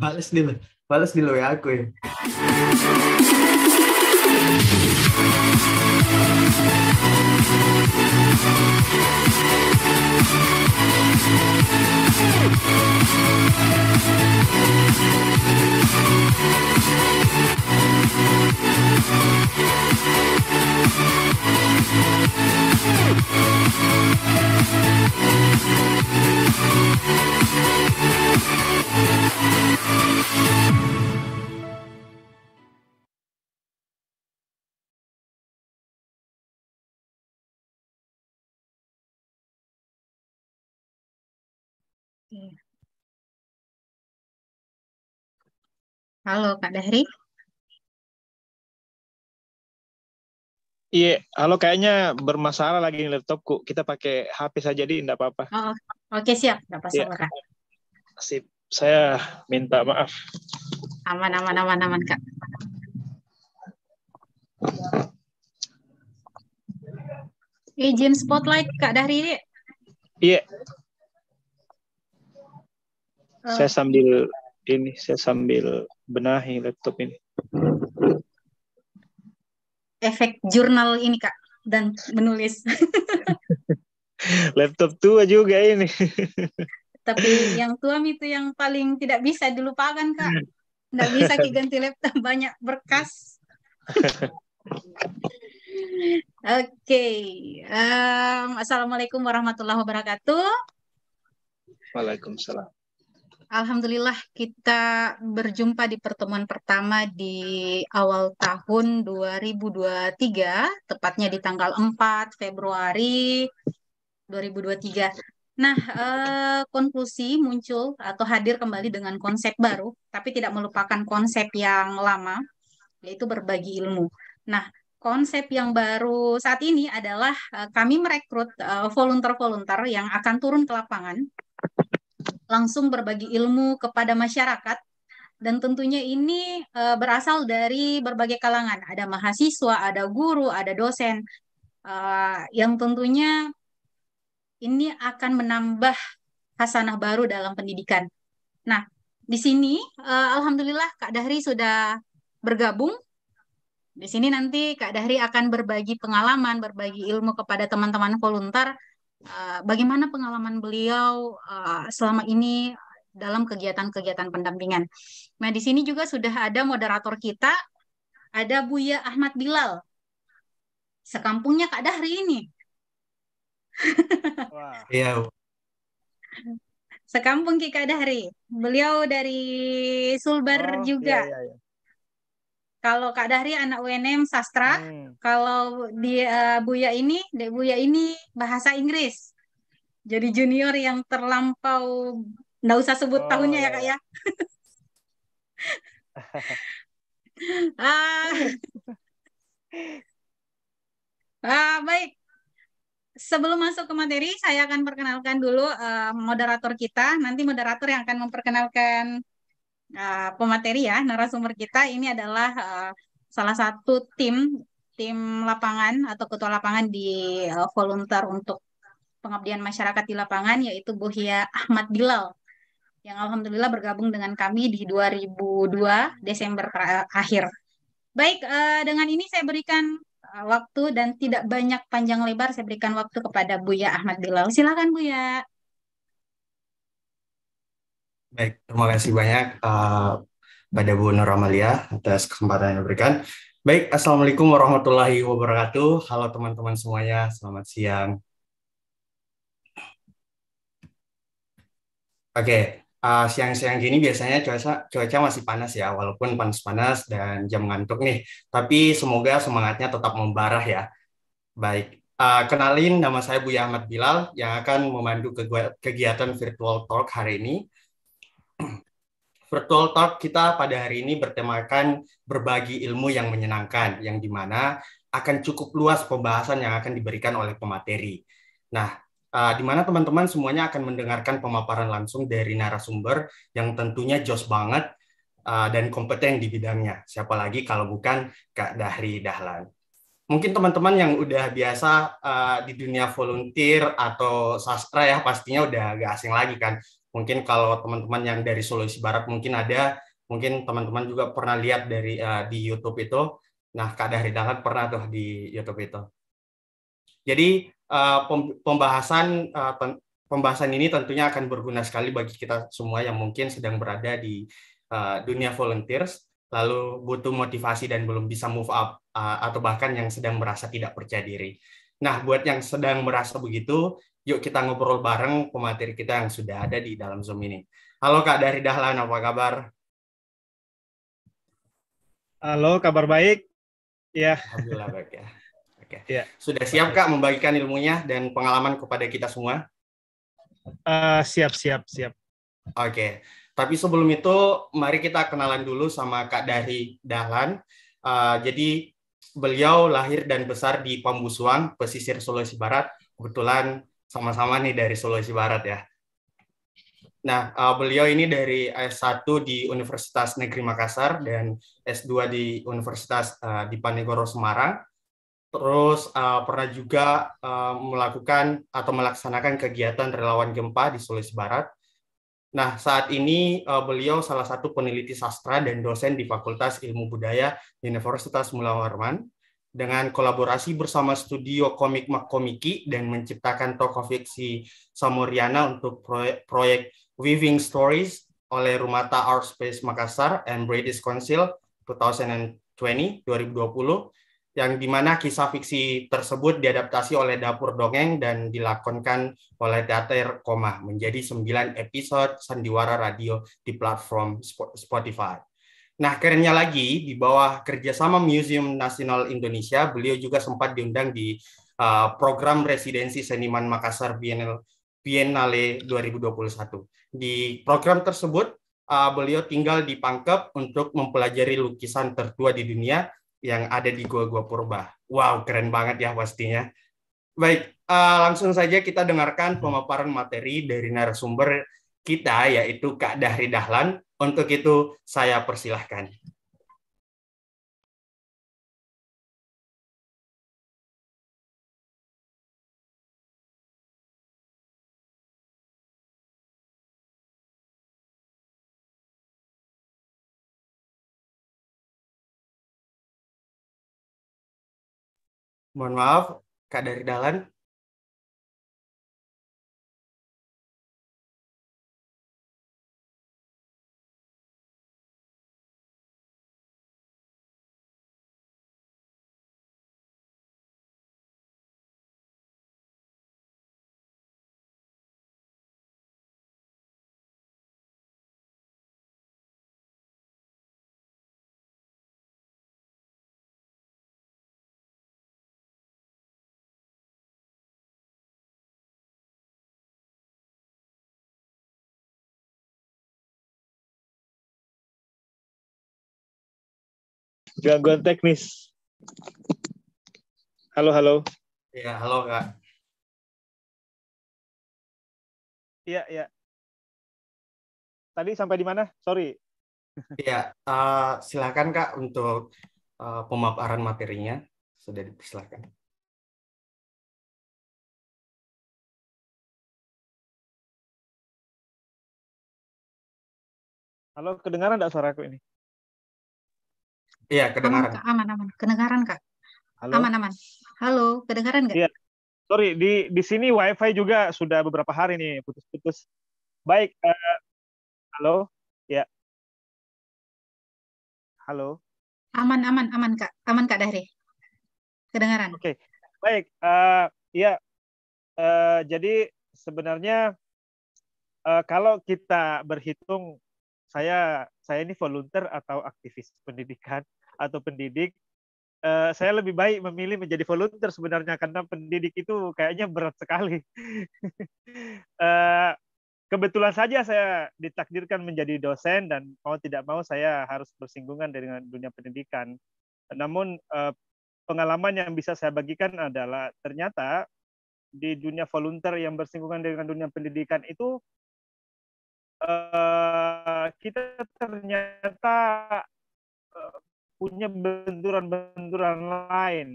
Balas dulu. Balas dulu ya aku ya. Halo Kak Dahri. Iya, halo kayaknya bermasalah lagi nih laptopku. Kita pakai HP saja jadi enggak apa-apa. Oh, oh, oke siap, enggak apa-apa yeah. Kak. Sip, saya minta maaf. Aman aman aman aman, Kak. Izin spotlight Kak Dahri Iya. Oh. Saya sambil ini saya sambil benahi laptop ini. Efek jurnal ini kak dan menulis. laptop tua juga ini. Tapi yang tua itu yang paling tidak bisa dilupakan kak. Tidak bisa diganti laptop banyak berkas. Oke, okay. um, assalamualaikum warahmatullahi wabarakatuh. Waalaikumsalam. Alhamdulillah kita berjumpa di pertemuan pertama di awal tahun 2023, tepatnya di tanggal 4 Februari 2023. Nah, eh, konklusi muncul atau hadir kembali dengan konsep baru, tapi tidak melupakan konsep yang lama, yaitu berbagi ilmu. Nah, konsep yang baru saat ini adalah eh, kami merekrut eh, volunteer-volunteer eh, yang akan turun ke lapangan langsung berbagi ilmu kepada masyarakat dan tentunya ini e, berasal dari berbagai kalangan. Ada mahasiswa, ada guru, ada dosen e, yang tentunya ini akan menambah hasanah baru dalam pendidikan. Nah, di sini e, alhamdulillah Kak Dahri sudah bergabung. Di sini nanti Kak Dahri akan berbagi pengalaman, berbagi ilmu kepada teman-teman volunteer Eh, bagaimana pengalaman beliau uh, selama ini dalam kegiatan-kegiatan pendampingan. Nah, di sini juga sudah ada moderator kita, ada Buya Ahmad Bilal. Sekampungnya Kak Dahri ini. Iya. Sekampung Kak Dahri. Beliau dari Sulbar oh, juga. iya, iya. iya. Kalau Kak Dahri anak UNM sastra, hmm. kalau di uh, Buya ini, Dek Buya ini bahasa Inggris. Jadi junior yang terlampau nggak usah sebut oh, tahunnya ya iya, Kak iya. ya. ah. ah, baik. Sebelum masuk ke materi, saya akan perkenalkan dulu uh, moderator kita. Nanti moderator yang akan memperkenalkan Ah, pemateri ya, narasumber kita ini adalah uh, salah satu tim tim lapangan atau ketua lapangan di uh, volunteer untuk pengabdian masyarakat di lapangan yaitu Buhia Ahmad Bilal yang alhamdulillah bergabung dengan kami di 2002 Desember eh, akhir. Baik, uh, dengan ini saya berikan uh, waktu dan tidak banyak panjang lebar saya berikan waktu kepada Buya Ahmad Bilal. Silakan Buya. Baik, terima kasih banyak uh, eh, pada Bu Nur Amalia atas kesempatan yang diberikan. Baik, Assalamualaikum warahmatullahi wabarakatuh. Halo teman-teman semuanya, selamat siang. Oke, okay. uh, eh, siang-siang gini biasanya cuaca cuaca masih panas ya, walaupun panas-panas dan jam ngantuk nih. Tapi semoga semangatnya tetap membara ya. Baik, Uh, kenalin nama saya Bu Ahmad Bilal yang akan memandu kegiatan virtual talk hari ini. Virtual Talk kita pada hari ini bertemakan berbagi ilmu yang menyenangkan, yang dimana akan cukup luas pembahasan yang akan diberikan oleh pemateri. Nah, uh, di mana teman-teman semuanya akan mendengarkan pemaparan langsung dari narasumber yang tentunya jos banget uh, dan kompeten di bidangnya. Siapa lagi kalau bukan Kak Dahri Dahlan mungkin teman-teman yang udah biasa uh, di dunia volunteer atau sastra ya pastinya udah agak asing lagi kan Mungkin kalau teman-teman yang dari Sulawesi Barat mungkin ada, mungkin teman-teman juga pernah lihat dari uh, di YouTube itu. Nah, Kak Dahri Dahlan pernah tuh di YouTube itu. Jadi uh, pembahasan uh, pembahasan ini tentunya akan berguna sekali bagi kita semua yang mungkin sedang berada di uh, dunia volunteers, lalu butuh motivasi dan belum bisa move up, uh, atau bahkan yang sedang merasa tidak percaya diri. Nah, buat yang sedang merasa begitu, Yuk kita ngobrol bareng pemateri kita yang sudah ada di dalam Zoom ini. Halo Kak dari Dahlan, apa kabar? Halo, kabar baik. Ya. Alhamdulillah baik ya. Oke. Ya. Sudah siap Kak membagikan ilmunya dan pengalaman kepada kita semua? Uh, siap, siap, siap. Oke. Tapi sebelum itu, mari kita kenalan dulu sama Kak Dari Dahlan. Uh, jadi beliau lahir dan besar di Pambusuang, pesisir Sulawesi Barat. Kebetulan sama-sama nih dari Sulawesi Barat ya. Nah, uh, beliau ini dari S1 di Universitas Negeri Makassar dan S2 di Universitas uh, eh, Diponegoro Semarang. Terus uh, pernah juga uh, melakukan atau melaksanakan kegiatan relawan gempa di Sulawesi Barat. Nah, saat ini uh, beliau salah satu peneliti sastra dan dosen di Fakultas Ilmu Budaya Universitas Mula Warman dengan kolaborasi bersama studio komik Makomiki dan menciptakan tokoh fiksi Samuriana untuk proyek, proyek Weaving Stories oleh Rumata Art Space Makassar and British Council 2020 2020 yang dimana kisah fiksi tersebut diadaptasi oleh Dapur Dongeng dan dilakonkan oleh Teater Koma menjadi 9 episode sandiwara radio di platform Spotify. Nah, kerennya lagi di bawah kerjasama Museum Nasional Indonesia, beliau juga sempat diundang di uh, program residensi seniman Makassar Biennale 2021. Di program tersebut, uh, beliau tinggal di Pangkep untuk mempelajari lukisan tertua di dunia yang ada di gua-gua purba. Wow, keren banget ya pastinya. Baik, uh, langsung saja kita dengarkan pemaparan materi dari narasumber kita yaitu Kak Dahri Dahlan untuk itu saya persilahkan. Mohon maaf, Kak dari Dalan, gangguan teknis. Halo, halo. Iya, halo Kak. Iya, iya. Tadi sampai di mana? Sorry. Iya, uh, silakan Kak untuk uh, pemaparan materinya. Sudah dipersilakan. Halo, kedengaran enggak suaraku ini? Iya, kedengaran. Aman, aman, aman. Kedengaran, Kak. Halo. Aman, aman. Halo, kedengaran nggak? Iya. Sorry, di di sini WiFi juga sudah beberapa hari nih putus-putus. Baik, uh, halo. Ya. Halo. Aman, aman, aman, Kak. Aman, Kak Dahri. Kedengaran. Oke. Okay. Baik, uh, ya. Uh, jadi sebenarnya uh, kalau kita berhitung saya saya ini volunteer atau aktivis pendidikan atau pendidik eh, saya lebih baik memilih menjadi volunteer sebenarnya karena pendidik itu kayaknya berat sekali. eh, kebetulan saja saya ditakdirkan menjadi dosen dan mau tidak mau saya harus bersinggungan dengan dunia pendidikan. Namun eh, pengalaman yang bisa saya bagikan adalah ternyata di dunia volunteer yang bersinggungan dengan dunia pendidikan itu eh, kita ternyata eh, punya benturan-benturan lain.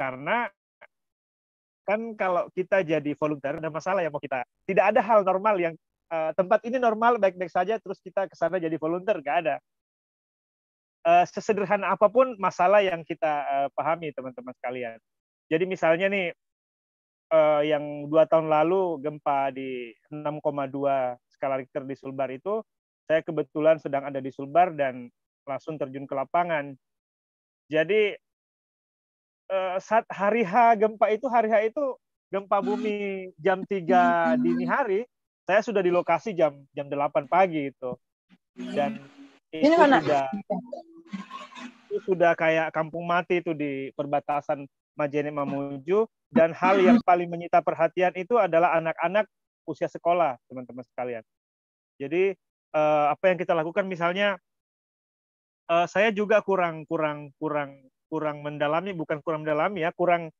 Karena kan kalau kita jadi volunteer ada masalah yang mau kita tidak ada hal normal yang uh, tempat ini normal baik-baik saja terus kita ke sana jadi volunteer nggak ada uh, sesederhana apapun masalah yang kita uh, pahami teman-teman sekalian jadi misalnya nih uh, yang dua tahun lalu gempa di 6,2 skala Richter di Sulbar itu saya kebetulan sedang ada di Sulbar dan langsung terjun ke lapangan. Jadi eh, saat hari H gempa itu hari H itu gempa bumi jam 3 dini hari, saya sudah di lokasi jam jam 8 pagi itu. Dan itu Ini mana? sudah itu sudah kayak kampung mati itu di perbatasan Majene Mamuju dan hal yang paling menyita perhatian itu adalah anak-anak usia sekolah, teman-teman sekalian. Jadi uh, apa yang kita lakukan misalnya uh, saya juga kurang kurang kurang kurang mendalami bukan kurang mendalami ya kurang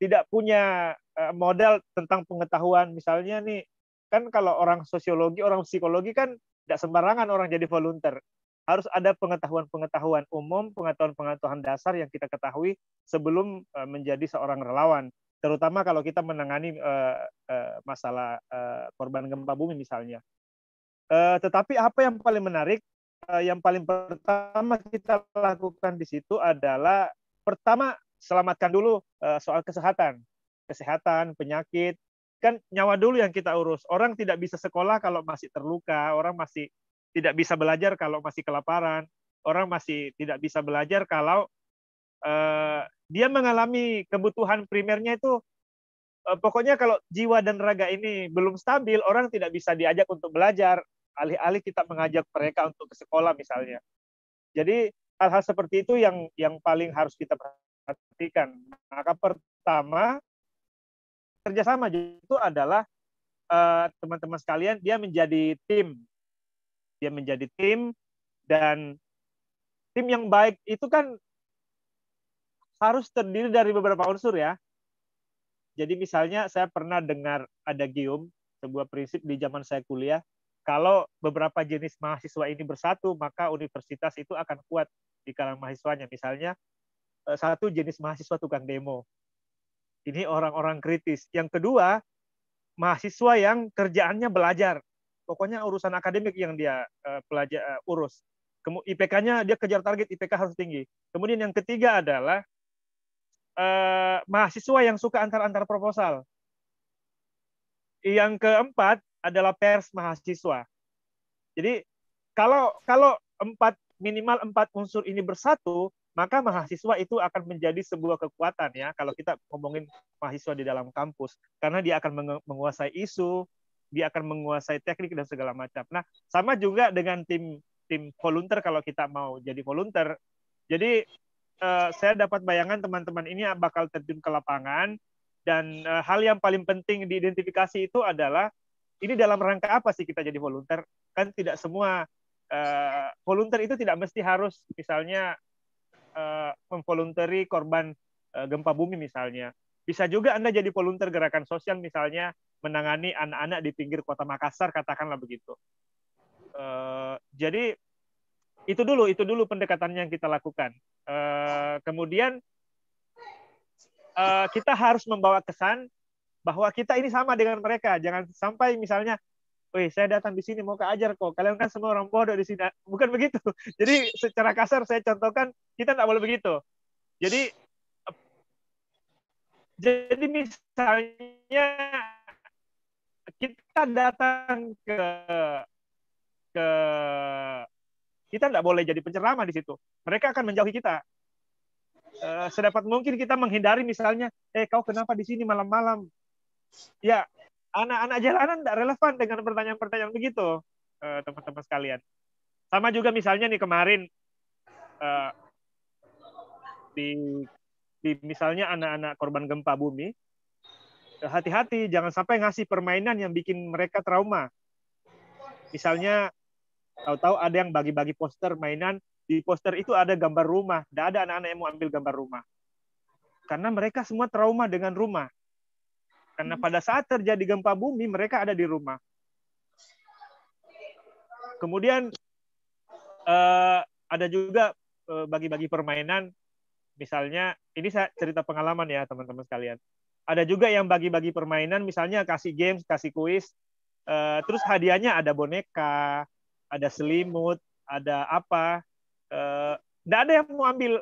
tidak punya uh, modal tentang pengetahuan misalnya nih kan kalau orang sosiologi orang psikologi kan tidak sembarangan orang jadi volunteer harus ada pengetahuan-pengetahuan umum, pengetahuan-pengetahuan dasar yang kita ketahui sebelum menjadi seorang relawan, terutama kalau kita menangani masalah korban gempa bumi misalnya. Uh, tetapi apa yang paling menarik, uh, yang paling pertama kita lakukan di situ adalah pertama selamatkan dulu uh, soal kesehatan, kesehatan, penyakit, kan nyawa dulu yang kita urus. Orang tidak bisa sekolah kalau masih terluka, orang masih tidak bisa belajar kalau masih kelaparan, orang masih tidak bisa belajar kalau uh, dia mengalami kebutuhan primernya itu pokoknya kalau jiwa dan raga ini belum stabil, orang tidak bisa diajak untuk belajar, alih-alih kita mengajak mereka untuk ke sekolah misalnya. Jadi hal-hal seperti itu yang yang paling harus kita perhatikan. Maka pertama kerjasama itu adalah eh, teman-teman uh, teman -teman sekalian dia menjadi tim, dia menjadi tim dan tim yang baik itu kan harus terdiri dari beberapa unsur ya. Jadi misalnya saya pernah dengar ada gium sebuah prinsip di zaman saya kuliah kalau beberapa jenis mahasiswa ini bersatu, maka universitas itu akan kuat di kalangan mahasiswanya. Misalnya eh, satu jenis mahasiswa tukang demo. Ini orang-orang kritis. Yang kedua, mahasiswa yang kerjaannya belajar. Pokoknya urusan akademik yang dia pelajar eh, eh, urus. IPK-nya dia kejar target IPK harus tinggi. Kemudian yang ketiga adalah mahasiswa yang suka antar-antar proposal. Yang keempat adalah pers mahasiswa. Jadi kalau kalau empat minimal empat unsur ini bersatu, maka mahasiswa itu akan menjadi sebuah kekuatan ya kalau kita ngomongin mahasiswa di dalam kampus karena dia akan menguasai isu dia akan menguasai teknik dan segala macam nah sama juga dengan tim tim volunteer kalau kita mau jadi volunteer jadi eh, saya dapat bayangan teman-teman ini bakal terjun ke lapangan dan eh, hal yang paling penting diidentifikasi itu adalah ini dalam rangka apa sih kita jadi volunteer? Kan tidak semua uh, volunteer itu tidak mesti harus misalnya uh, memvolunteri korban uh, gempa bumi misalnya. Bisa juga Anda jadi volunteer gerakan sosial misalnya menangani anak-anak di pinggir kota Makassar katakanlah begitu. Uh, jadi itu dulu itu dulu pendekatan yang kita lakukan. Uh, kemudian uh, kita harus membawa kesan bahwa kita ini sama dengan mereka. Jangan sampai misalnya, "Wih, saya datang di sini mau keajar kok. Kalian kan semua orang bodoh di sini." Nah, bukan begitu. Jadi secara kasar saya contohkan, kita tidak boleh begitu. Jadi jadi misalnya kita datang ke ke kita tidak boleh jadi penceramah di situ. Mereka akan menjauhi kita. Uh, sedapat mungkin kita menghindari misalnya, eh kau kenapa di sini malam-malam? ya anak-anak jalanan tidak relevan dengan pertanyaan-pertanyaan begitu eh, teman-teman sekalian. Sama juga misalnya nih kemarin uh, di, di misalnya anak-anak korban gempa bumi, eh, hati-hati jangan sampai ngasih permainan yang bikin mereka trauma. Misalnya tahu-tahu ada yang bagi-bagi poster mainan, di poster itu ada gambar rumah, tidak ada anak-anak yang mau ambil gambar rumah. Karena mereka semua trauma dengan rumah. Karena hmm. pada saat terjadi gempa bumi, mereka ada di rumah. Kemudian eh, ada juga eh, bagi-bagi permainan, misalnya ini saya cerita pengalaman ya teman-teman sekalian. Ada juga yang bagi-bagi permainan, misalnya kasih games, kasih kuis, eh, terus hadiahnya ada boneka, ada selimut, ada apa. Tidak ada yang mau ambil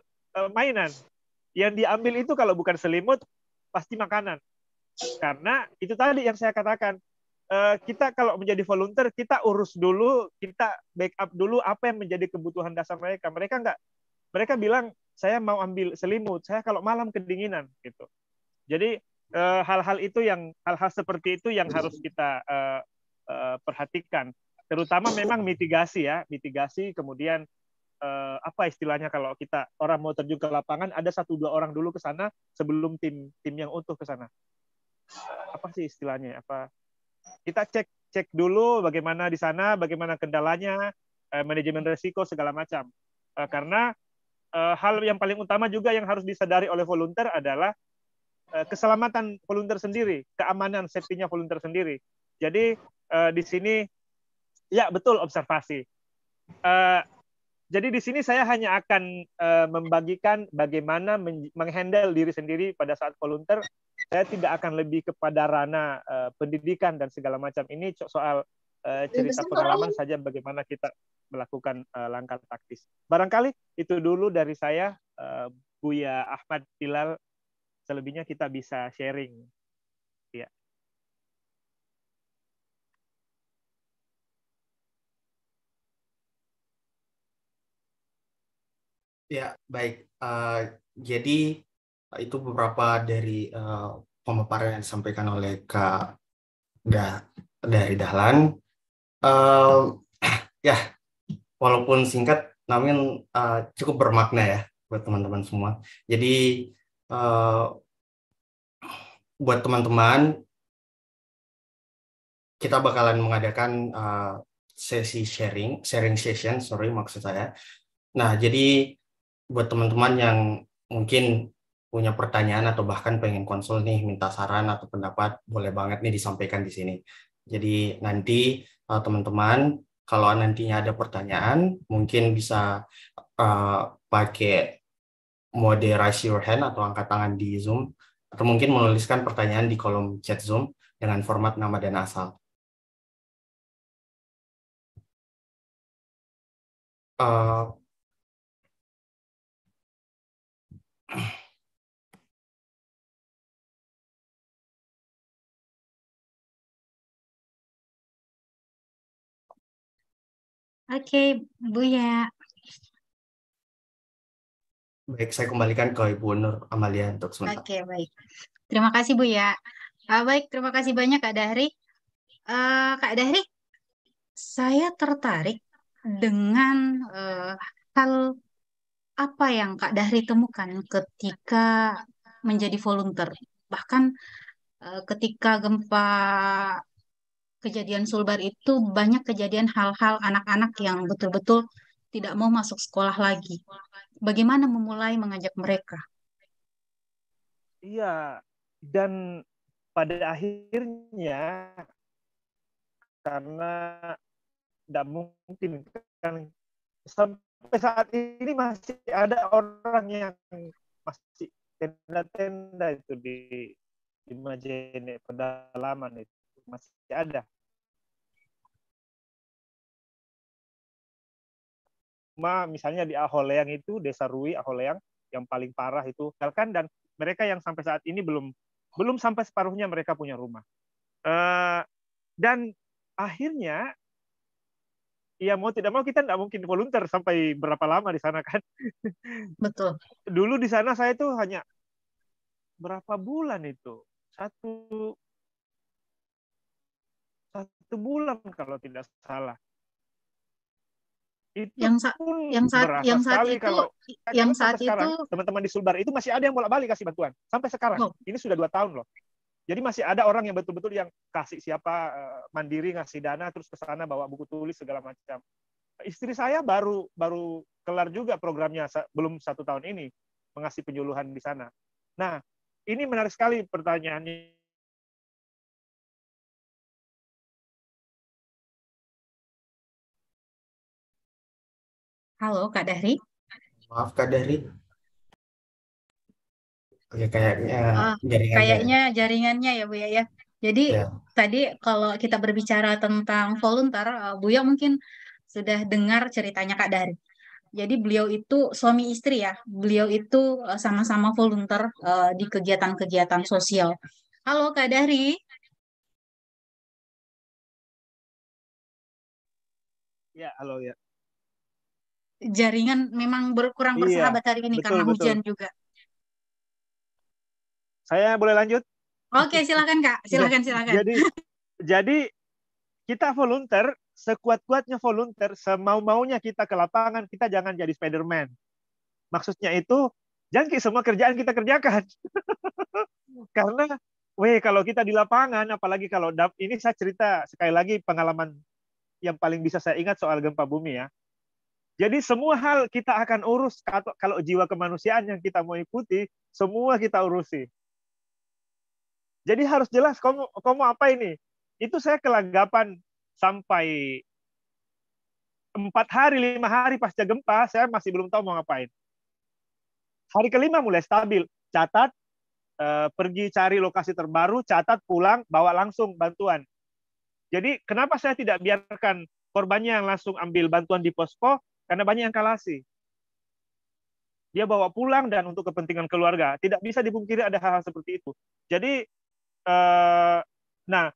mainan. Yang diambil itu kalau bukan selimut, pasti makanan karena itu tadi yang saya katakan, eh, kita kalau menjadi volunteer kita urus dulu kita backup dulu apa yang menjadi kebutuhan dasar mereka mereka nggak mereka bilang saya mau ambil selimut saya kalau malam kedinginan gitu jadi eh, hal-hal itu yang hal-hal seperti itu yang harus kita eh, perhatikan terutama memang mitigasi ya mitigasi kemudian apa istilahnya kalau kita orang mau terjun ke lapangan ada satu dua orang dulu ke sana sebelum tim tim yang utuh ke sana apa sih istilahnya apa kita cek cek dulu bagaimana di sana bagaimana kendalanya eh, manajemen resiko segala macam eh, karena eh, hal yang paling utama juga yang harus disadari oleh volunteer adalah eh, keselamatan volunteer sendiri keamanan safety-nya volunteer sendiri jadi eh, di sini ya betul observasi eh, jadi di sini saya hanya akan uh, membagikan bagaimana menghandle diri sendiri pada saat volunteer. Saya tidak akan lebih kepada ranah uh, pendidikan dan segala macam ini soal uh, cerita pengalaman saja bagaimana kita melakukan uh, langkah taktis. Barangkali itu dulu dari saya uh, Buya Ahmad Hilal. Selebihnya kita bisa sharing. Ya, baik. Uh, jadi itu beberapa dari uh, pemaparan yang disampaikan oleh Kak da dari Dahlan. Uh, eh, ya, walaupun singkat, namun uh, cukup bermakna ya buat teman-teman semua. Jadi uh, buat teman-teman, kita bakalan mengadakan uh, sesi sharing, sharing session, sorry maksud saya. Nah, jadi buat teman-teman yang mungkin punya pertanyaan atau bahkan pengen konsul nih minta saran atau pendapat boleh banget nih disampaikan di sini. Jadi nanti eh, teman-teman uh, kalau nantinya ada pertanyaan mungkin bisa uh, pakai mode raise your hand atau angkat tangan di Zoom atau mungkin menuliskan pertanyaan di kolom chat Zoom dengan format nama dan asal. Uh, Oke, Bu ya. Baik, saya kembalikan ke Ibu Nur Amalia untuk sementara. Oke, baik. Terima kasih Bu ya. Uh, baik, terima kasih banyak Kak Dahri. Uh, Kak Dahri, saya tertarik dengan uh, hal apa yang Kak Dahri temukan ketika menjadi volunteer? Bahkan eh, ketika gempa kejadian Sulbar itu banyak kejadian hal-hal anak-anak yang betul-betul tidak mau masuk sekolah lagi. Bagaimana memulai mengajak mereka? Iya, dan pada akhirnya karena tidak mungkin kan sampai saat ini masih ada orang yang masih tenda-tenda itu di di Majene pedalaman itu masih ada. Ma, misalnya di Aholeang itu Desa Rui Aholeang yang paling parah itu kan dan mereka yang sampai saat ini belum belum sampai separuhnya mereka punya rumah. Eh, dan akhirnya Iya mau tidak mau kita tidak mungkin volunteer sampai berapa lama di sana kan. Betul. Dulu di sana saya tuh hanya berapa bulan itu satu satu bulan kalau tidak salah. Itu yang sa pun yang saat yang saat itu kalau, yang saat itu teman-teman di Sulbar itu masih ada yang bolak-balik kasih bantuan sampai sekarang. Oh. Ini sudah dua tahun loh. Jadi masih ada orang yang betul-betul yang kasih siapa eh, mandiri ngasih dana terus ke sana bawa buku tulis segala macam. Istri saya baru baru kelar juga programnya belum satu tahun ini mengasih penyuluhan di sana. Nah, ini menarik sekali pertanyaannya. Halo Kak Dahri. Maaf Kak Dahri, Oke, ya, kayaknya oh, jaringannya. Ya. Kayaknya jaringannya ya Bu ya. ya. Jadi ya. tadi kalau kita berbicara tentang voluntar, eh, ya mungkin sudah dengar ceritanya Kak Dari. Jadi beliau itu suami istri ya. Beliau itu eh, sama-sama volunteer uh, di kegiatan-kegiatan sosial. Halo Kak Dari. Ya, halo ya. Jaringan memang berkurang iya, bersahabat hari ini betul, karena betul. hujan juga. Saya boleh lanjut? Oke, silakan Kak. Silakan, silakan. Jadi jadi kita volunteer, sekuat-kuatnya volunteer, semau-maunya kita ke lapangan, kita jangan jadi Spiderman. Maksudnya itu, jangan semua kerjaan kita kerjakan. Karena, weh, kalau kita di lapangan, apalagi kalau ini saya cerita sekali lagi pengalaman yang paling bisa saya ingat soal gempa bumi ya. Jadi semua hal kita akan urus kalau jiwa kemanusiaan yang kita mau ikuti, semua kita urusi. Jadi harus jelas kamu kamu apa ini. Itu saya kelagapan sampai empat hari lima hari pasca gempa saya masih belum tahu mau ngapain. Hari kelima mulai stabil. Catat eh, pergi cari lokasi terbaru, catat pulang, bawa langsung bantuan. Jadi kenapa saya tidak biarkan korbannya yang langsung ambil bantuan di posko? Karena banyak yang kalasi. Dia bawa pulang dan untuk kepentingan keluarga. Tidak bisa dipungkiri ada hal-hal seperti itu. Jadi uh, nah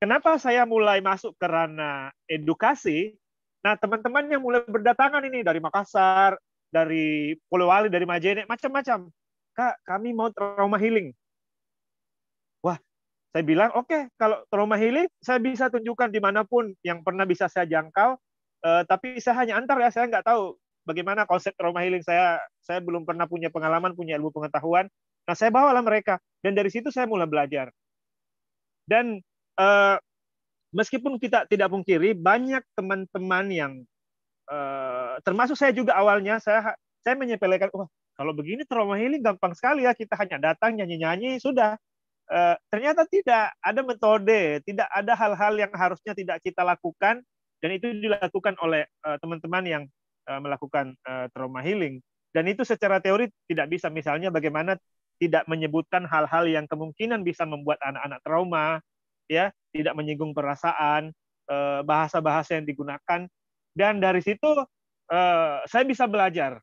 kenapa saya mulai masuk ke ranah edukasi? Nah, teman-teman yang mulai berdatangan ini dari Makassar, dari Polewali, dari Majene, macam-macam. Kak, kami mau trauma healing. Wah, saya bilang, oke, okay, kalau trauma healing, saya bisa tunjukkan dimanapun yang pernah bisa saya jangkau, uh, tapi saya hanya antar ya, saya nggak tahu bagaimana konsep trauma healing saya. Saya belum pernah punya pengalaman, punya ilmu pengetahuan, Nah, saya lah mereka dan dari situ saya mulai belajar. Dan eh, meskipun kita tidak pungkiri banyak teman-teman yang eh, termasuk saya juga awalnya saya saya menyepelekan wah kalau begini trauma healing gampang sekali ya kita hanya datang nyanyi-nyanyi sudah. Eh, ternyata tidak ada metode, tidak ada hal-hal yang harusnya tidak kita lakukan dan itu dilakukan oleh eh, teman-teman yang eh, melakukan eh, trauma healing dan itu secara teori tidak bisa misalnya bagaimana tidak menyebutkan hal-hal yang kemungkinan bisa membuat anak-anak trauma, ya, tidak menyinggung perasaan, eh, bahasa-bahasa yang digunakan, dan dari situ eh, saya bisa belajar.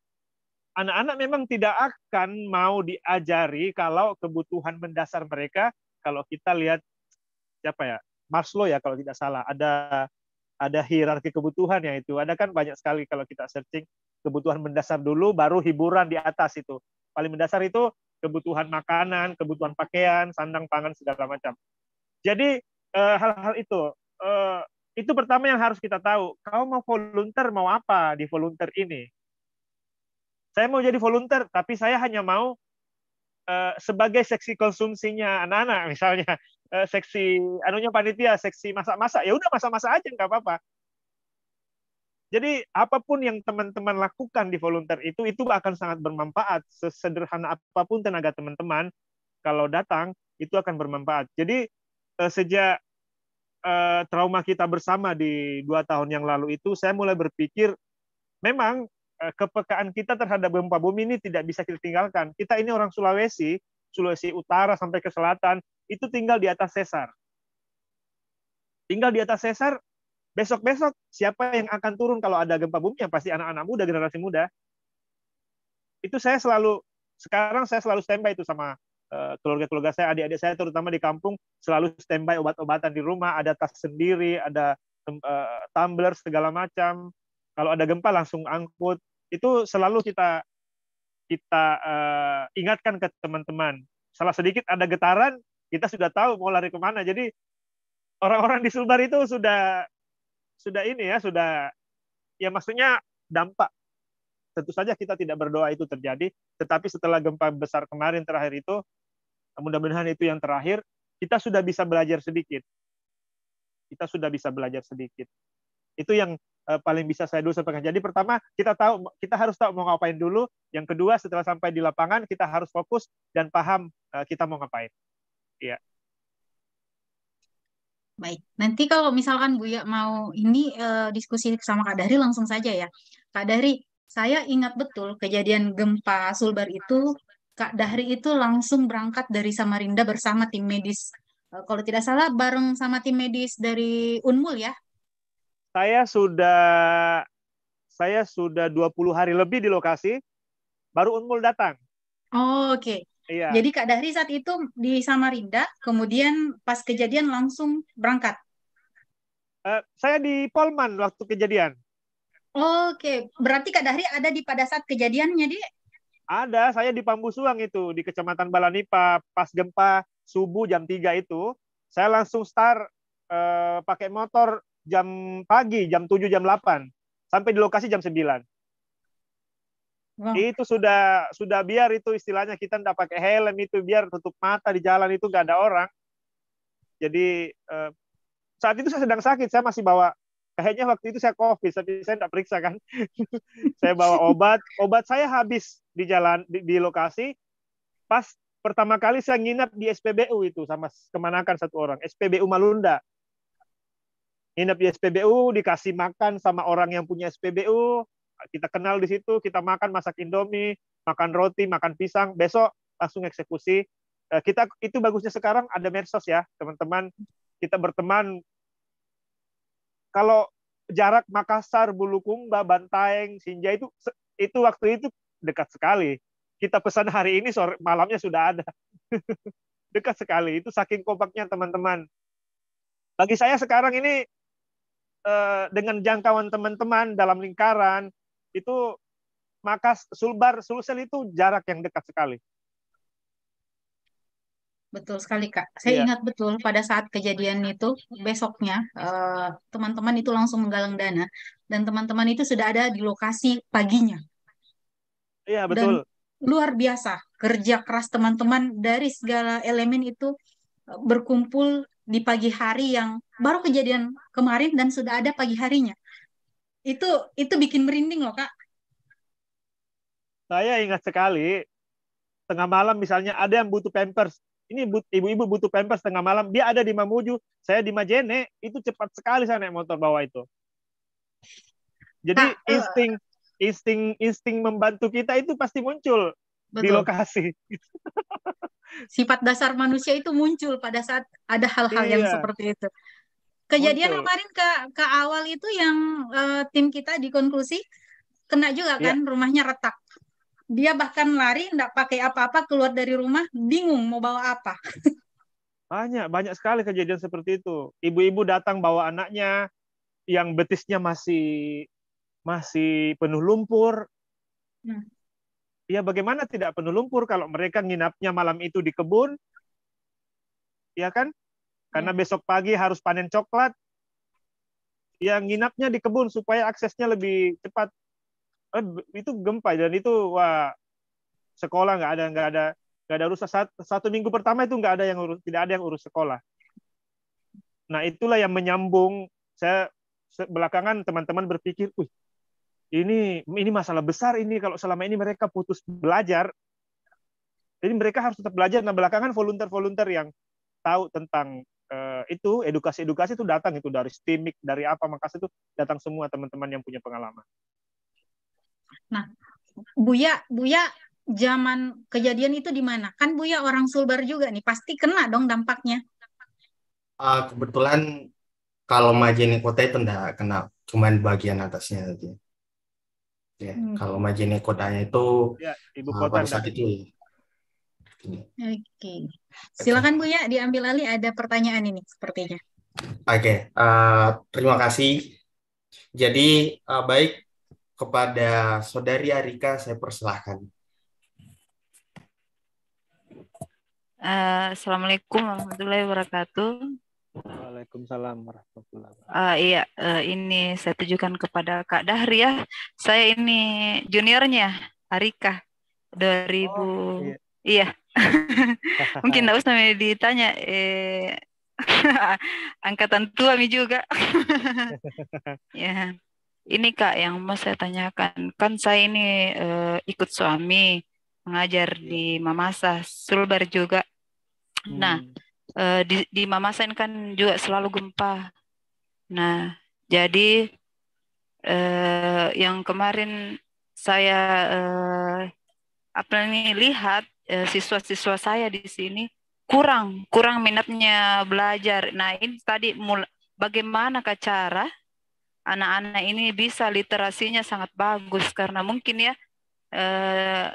Anak-anak memang tidak akan mau diajari kalau kebutuhan mendasar mereka, kalau kita lihat siapa ya Maslow ya kalau tidak salah, ada ada hierarki kebutuhan ya itu, ada kan banyak sekali kalau kita searching kebutuhan mendasar dulu, baru hiburan di atas itu. Paling mendasar itu kebutuhan makanan, kebutuhan pakaian, sandang pangan segala macam. Jadi eh, hal-hal itu eh, itu pertama yang harus kita tahu. Kau mau volunteer mau apa di volunteer ini? Saya mau jadi volunteer, tapi saya hanya mau eh, sebagai seksi konsumsinya anak-anak misalnya seksi anunya panitia, seksi masak-masak. Ya udah masak-masak aja nggak apa-apa. Jadi apapun yang teman-teman lakukan di volunteer itu itu akan sangat bermanfaat. Sesederhana apapun tenaga teman-teman kalau datang itu akan bermanfaat. Jadi eh, sejak eh, trauma kita bersama di dua tahun yang lalu itu saya mulai berpikir memang eh, kepekaan kita terhadap gempa bumi ini tidak bisa kita tinggalkan. Kita ini orang Sulawesi, Sulawesi Utara sampai ke selatan itu tinggal di atas sesar. Tinggal di atas sesar besok-besok siapa yang akan turun kalau ada gempa bumi yang pasti anak-anak muda, generasi muda. Itu saya selalu sekarang saya selalu standby itu sama eh, keluarga-keluarga saya, adik-adik saya terutama di kampung selalu standby obat-obatan di rumah, ada tas sendiri, ada eh, tumbler segala macam. Kalau ada gempa langsung angkut. Itu selalu kita kita uh, ingatkan ke teman-teman. Salah sedikit ada getaran, kita sudah tahu mau lari kemana. Jadi orang-orang di Sulbar itu sudah sudah ini ya sudah ya maksudnya dampak tentu saja kita tidak berdoa itu terjadi tetapi setelah gempa besar kemarin terakhir itu mudah-mudahan itu yang terakhir kita sudah bisa belajar sedikit kita sudah bisa belajar sedikit itu yang eh, paling bisa saya dulu sampaikan. Jadi pertama kita tahu kita harus tahu mau ngapain dulu. Yang kedua setelah sampai di lapangan kita harus fokus dan paham eh, kita mau ngapain. yeah. Baik, nanti kalau misalkan bu Buya mau ini uh, diskusi sama Kak Dari langsung saja ya. Kak Dari saya ingat betul kejadian gempa Sulbar itu, Kak Dari itu langsung berangkat dari Samarinda bersama tim medis. Eh, kalau tidak salah, bareng sama tim medis dari Unmul ya? Saya sudah saya sudah 20 hari lebih di lokasi, baru Unmul datang. Oh, oke. Okay. Iya. Jadi Kak Dahri saat itu di Samarinda, kemudian pas kejadian langsung berangkat. Uh, saya di Polman waktu kejadian. Oke, okay. berarti Kak Dahri ada di pada saat kejadiannya, Dek? Ada, saya di Pambusuang itu, di Kecamatan Balanipa, pas gempa subuh jam 3 itu, saya langsung start uh, pakai motor jam pagi, jam 7, jam 8, sampai di lokasi jam 9. Wow. Itu sudah sudah biar itu istilahnya kita tidak pakai helm itu biar tutup mata di jalan itu nggak ada orang. Jadi eh, saat itu saya sedang sakit, saya masih bawa kayaknya waktu itu saya covid, tapi saya tidak periksa kan. saya bawa obat, obat saya habis di jalan di, di lokasi. Pas pertama kali saya nginap di SPBU itu sama kemanakan satu orang, SPBU Malunda. Nginap di SPBU dikasih makan sama orang yang punya SPBU, kita kenal di situ, kita makan masak Indomie, makan roti, makan pisang, besok langsung eksekusi. Eh, kita itu bagusnya sekarang ada medsos ya, teman-teman. Kita berteman kalau jarak Makassar, Bulukumba, Bantaeng, Sinja itu itu waktu itu dekat sekali. Kita pesan hari ini sore malamnya sudah ada. dekat sekali. Itu saking kompaknya teman-teman. Bagi saya sekarang ini eh, dengan jangkauan teman-teman dalam lingkaran itu maka Sulbar Sulsel itu jarak yang dekat sekali. Betul sekali Kak. Saya yeah. ingat betul pada saat kejadian itu besoknya eh, teman-teman itu langsung menggalang dana dan teman-teman itu sudah ada di lokasi paginya. Iya, betul. Dan luar biasa kerja keras teman-teman dari segala elemen itu eh, berkumpul di pagi hari yang baru kejadian kemarin dan sudah ada pagi harinya. Itu itu bikin merinding loh, Kak. Saya ingat sekali tengah malam misalnya ada yang butuh pampers. Ini ibu-ibu butuh pampers tengah malam, dia ada di Mamuju, saya di Majene, itu cepat sekali saya naik motor bawa itu. Jadi nah, insting insting insting membantu kita itu pasti muncul Betul. di lokasi. Sifat dasar manusia itu muncul pada saat ada hal-hal iya. yang seperti itu. Kejadian Betul. kemarin ke ke awal itu yang uh, tim kita di konklusi kena juga ya. kan rumahnya retak. Dia bahkan lari nggak pakai apa-apa keluar dari rumah bingung mau bawa apa. banyak banyak sekali kejadian seperti itu. Ibu-ibu datang bawa anaknya yang betisnya masih masih penuh lumpur. Nah. Ya bagaimana tidak penuh lumpur kalau mereka nginapnya malam itu di kebun? Ya kan? Karena iya. besok pagi harus panen coklat, yang nginapnya di kebun supaya aksesnya lebih cepat. Eh, itu gempa dan itu wah sekolah nggak ada nggak ada nggak ada rusak satu, satu minggu pertama itu nggak ada yang urus tidak ada yang urus sekolah. Nah itulah yang menyambung saya belakangan teman-teman berpikir, wih ini ini masalah besar ini kalau selama ini mereka putus belajar jadi mereka harus tetap belajar. Nah belakangan volunteer-volunteer yang tahu tentang Eh, itu edukasi-edukasi itu datang itu dari stimik dari apa makasih itu datang semua teman-teman yang punya pengalaman. Nah, Buya, Buya zaman kejadian itu di mana? Kan Buya orang Sulbar juga nih, pasti kena dong dampaknya. Uh, kebetulan kalau Majene Kota itu enggak kena, cuman bagian atasnya saja. Ya, hmm. kalau Majene Kotanya itu ya, ibu ah, kota uh, saat itu Oke, okay. silakan Bu ya diambil alih ada pertanyaan ini sepertinya. Oke, okay. uh, eh, terima kasih. Jadi uh, baik kepada saudari Arika saya persilahkan. Uh, Assalamualaikum warahmatullahi wabarakatuh. Waalaikumsalam warahmatullahi Uh, iya, uh, ini saya tujukan kepada Kak Dahri ya. Saya ini juniornya Arika 2000. Oh, iya. iya, Mungkin tidak usah ditanya. Eh, angkatan tua mi juga. ya. Ini Kak yang mau saya tanyakan. Kan saya ini eh, ikut suami mengajar di Mamasa Sulbar juga. Nah, hmm. Nah, eh, di, di Mamasa ini kan juga selalu gempa. Nah, jadi eh, yang kemarin saya eh, apa nih lihat Eh, siswa-siswa saya di sini kurang kurang minatnya belajar. Nah ini tadi mula, bagaimana cara anak-anak ini bisa literasinya sangat bagus karena mungkin ya eh,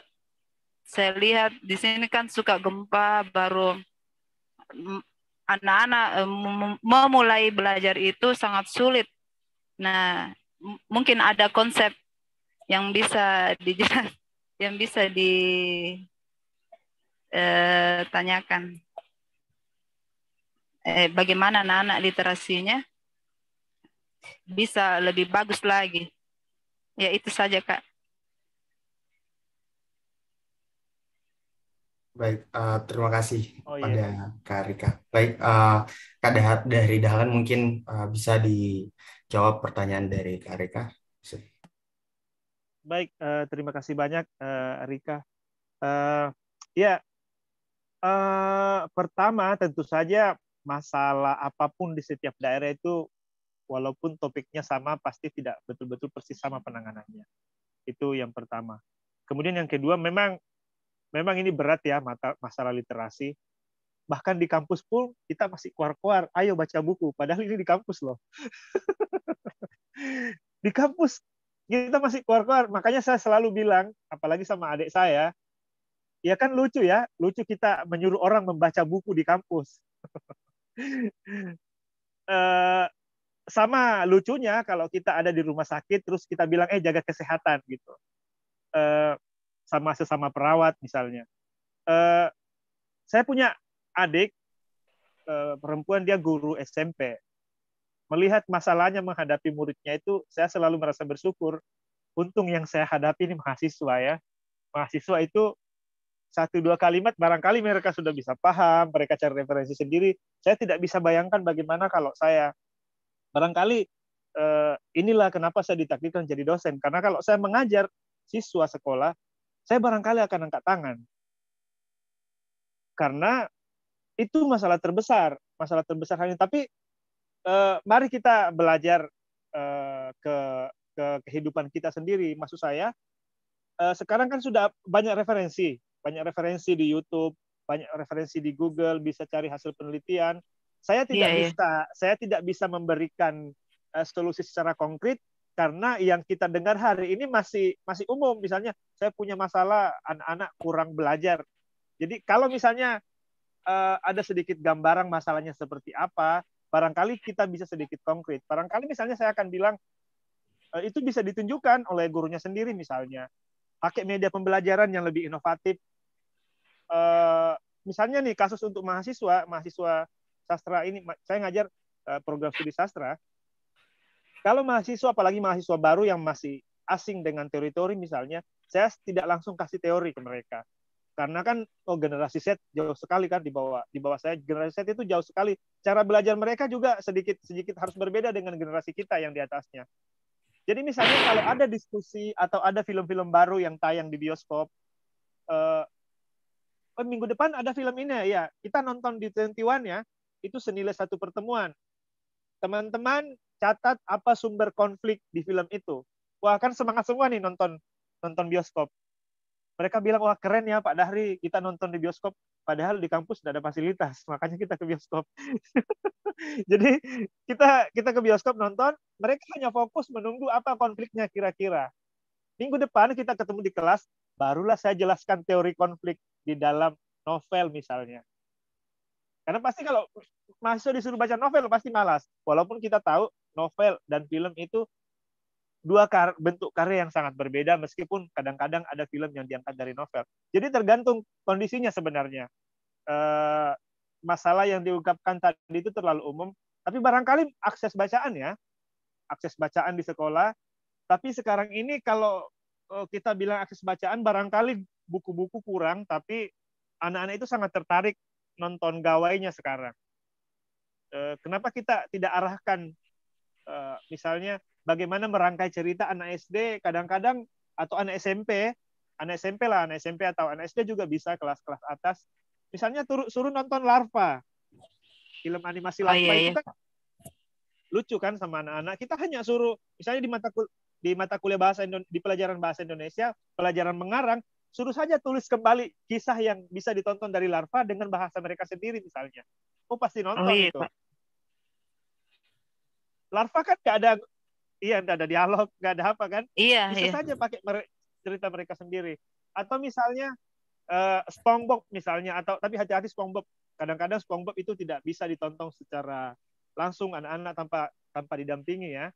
saya lihat di sini kan suka gempa baru anak-anak eh, memulai belajar itu sangat sulit. Nah mungkin ada konsep yang bisa dijelas yang bisa di eh, tanyakan eh, bagaimana anak-anak literasinya bisa lebih bagus lagi. Ya itu saja Kak. Baik, uh, terima kasih oh, iya. pada Kak Rika. Baik, uh, Kak Dahat dari Dahlan mungkin uh, bisa dijawab pertanyaan dari Kak Rika. Baik, uh, terima kasih banyak uh, Rika. Uh, ya, eh, pertama tentu saja masalah apapun di setiap daerah itu walaupun topiknya sama pasti tidak betul-betul persis sama penanganannya. Itu yang pertama. Kemudian yang kedua memang memang ini berat ya masalah literasi. Bahkan di kampus pun kita masih keluar-keluar, ayo baca buku. Padahal ini di kampus loh. di kampus kita masih keluar-keluar. Makanya saya selalu bilang, apalagi sama adik saya, ya kan lucu ya, lucu kita menyuruh orang membaca buku di kampus. Eh, sama lucunya kalau kita ada di rumah sakit terus kita bilang eh jaga kesehatan gitu. Eh, sama sesama perawat misalnya. Eh, saya punya adik perempuan dia guru SMP. Melihat masalahnya menghadapi muridnya itu saya selalu merasa bersyukur. Untung yang saya hadapi ini mahasiswa ya. Mahasiswa itu satu dua kalimat barangkali mereka sudah bisa paham, mereka cari referensi sendiri. Saya tidak bisa bayangkan bagaimana kalau saya barangkali eh, inilah kenapa saya ditakdirkan jadi dosen karena kalau saya mengajar siswa sekolah, saya barangkali akan angkat tangan. Karena itu masalah terbesar, masalah terbesar hanya tapi eh, mari kita belajar eh, ke ke kehidupan kita sendiri maksud saya sekarang kan sudah banyak referensi banyak referensi di YouTube, banyak referensi di Google, bisa cari hasil penelitian. Saya tidak yeah, yeah. bisa, saya tidak bisa memberikan uh, solusi secara konkret karena yang kita dengar hari ini masih masih umum. Misalnya saya punya masalah anak-anak kurang belajar. Jadi kalau misalnya uh, ada sedikit gambaran masalahnya seperti apa, barangkali kita bisa sedikit konkret. Barangkali misalnya saya akan bilang uh, itu bisa ditunjukkan oleh gurunya sendiri misalnya pakai media pembelajaran yang lebih inovatif Eh, misalnya nih kasus untuk mahasiswa mahasiswa sastra ini saya ngajar eh, program studi sastra kalau mahasiswa apalagi mahasiswa baru yang masih asing dengan teori-teori misalnya saya tidak langsung kasih teori ke mereka karena kan oh generasi Z jauh sekali kan di bawah di bawah saya generasi Z itu jauh sekali cara belajar mereka juga sedikit sedikit harus berbeda dengan generasi kita yang di atasnya jadi misalnya kalau ada diskusi atau ada film-film baru yang tayang di bioskop eh, oh, minggu depan ada film ini ya, kita nonton di 21 ya, itu senilai satu pertemuan. Teman-teman catat apa sumber konflik di film itu. Wah, kan semangat semua nih nonton nonton bioskop. Mereka bilang, wah keren ya Pak Dahri, kita nonton di bioskop. Padahal di kampus tidak ada fasilitas, makanya kita ke bioskop. Jadi kita kita ke bioskop nonton, mereka hanya fokus menunggu apa konfliknya kira-kira. Minggu depan kita ketemu di kelas, barulah saya jelaskan teori konflik di dalam novel misalnya. Karena pasti kalau mahasiswa disuruh baca novel pasti malas. Walaupun kita tahu novel dan film itu dua kar bentuk karya yang sangat berbeda meskipun kadang-kadang ada film yang diangkat dari novel. Jadi tergantung kondisinya sebenarnya. E, masalah yang diungkapkan tadi itu terlalu umum, tapi barangkali akses bacaan ya, akses bacaan di sekolah. Tapi sekarang ini kalau eh, kita bilang akses bacaan, barangkali buku-buku kurang, tapi anak-anak itu sangat tertarik nonton gawainya sekarang. Eh, kenapa kita tidak arahkan, eh, misalnya bagaimana merangkai cerita anak SD, kadang-kadang atau anak SMP, anak SMP lah, anak SMP atau anak SD juga bisa kelas-kelas atas. Misalnya turut suruh nonton larva, film animasi oh, larva oh, iya, iya. itu iya. kan lucu kan sama anak-anak. Kita hanya suruh, misalnya di mata di mata kuliah bahasa Indo di pelajaran bahasa Indonesia, pelajaran mengarang, suruh saja tulis kembali kisah yang bisa ditonton dari larva dengan bahasa mereka sendiri misalnya. Oh pasti nonton oh, iya. itu. Larva kan nggak ada, iya nggak ada dialog, nggak ada apa kan? Iya. Bisa iya. saja pakai mer- cerita mereka sendiri. Atau misalnya uh, SpongeBob misalnya, atau tapi hati-hati SpongeBob. Kadang-kadang SpongeBob itu tidak bisa ditonton secara langsung anak-anak tanpa tanpa didampingi ya.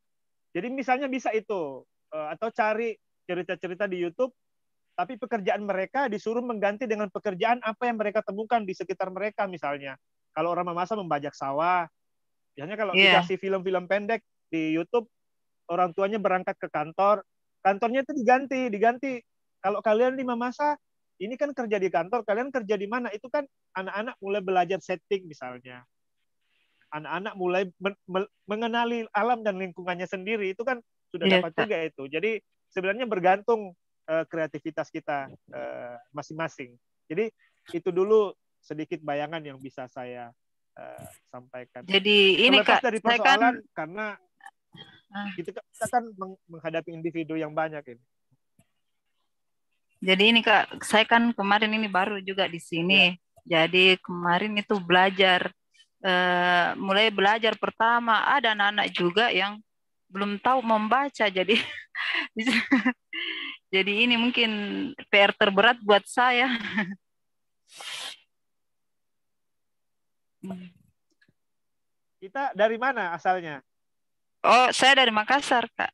Jadi misalnya bisa itu uh, atau cari cerita-cerita di YouTube tapi pekerjaan mereka disuruh mengganti dengan pekerjaan apa yang mereka temukan di sekitar mereka misalnya. Kalau orang mamasa membajak sawah, biasanya kalau yeah. dikasih film-film pendek di YouTube, orang tuanya berangkat ke kantor, kantornya itu diganti, diganti. Kalau kalian di mamasa, ini kan kerja di kantor, kalian kerja di mana? Itu kan anak-anak mulai belajar setting misalnya. Anak-anak mulai men men mengenali alam dan lingkungannya sendiri, itu kan sudah yeah. dapat juga itu. Jadi sebenarnya bergantung Eh, kreativitas kita masing eh, masing-masing. Jadi itu dulu sedikit bayangan yang bisa saya uh, sampaikan. Jadi ini Kak, dari kan persoalan kan... karena kita, ah. kita kan, kan menghadapi individu yang banyak ini. Jadi ini Kak, saya kan kemarin ini baru juga di sini. Ya. Jadi kemarin itu belajar uh, mulai belajar pertama ada anak-anak juga yang belum tahu membaca jadi Jadi ini mungkin PR terberat buat saya. Kita dari mana asalnya? Oh, saya dari Makassar, Kak.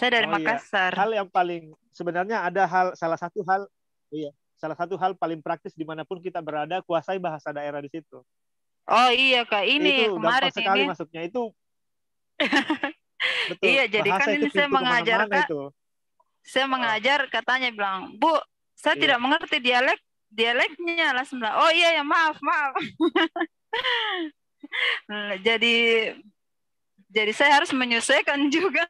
Saya dari oh, iya. Makassar. Iya. Hal yang paling sebenarnya ada hal salah satu hal iya, salah satu hal paling praktis dimanapun kita berada, kuasai bahasa daerah di situ. Oh iya, Kak. Ini itu kemarin sekali ini... masuknya itu Betul. Iya, jadi kan ini saya mengajar itu. Saya ah. mengajar katanya bilang, "Bu, saya iya. tidak mengerti dialek dialeknya." lah sembilan. "Oh iya ya, maaf, maaf." Hmm, jadi jadi saya harus menyesuaikan juga.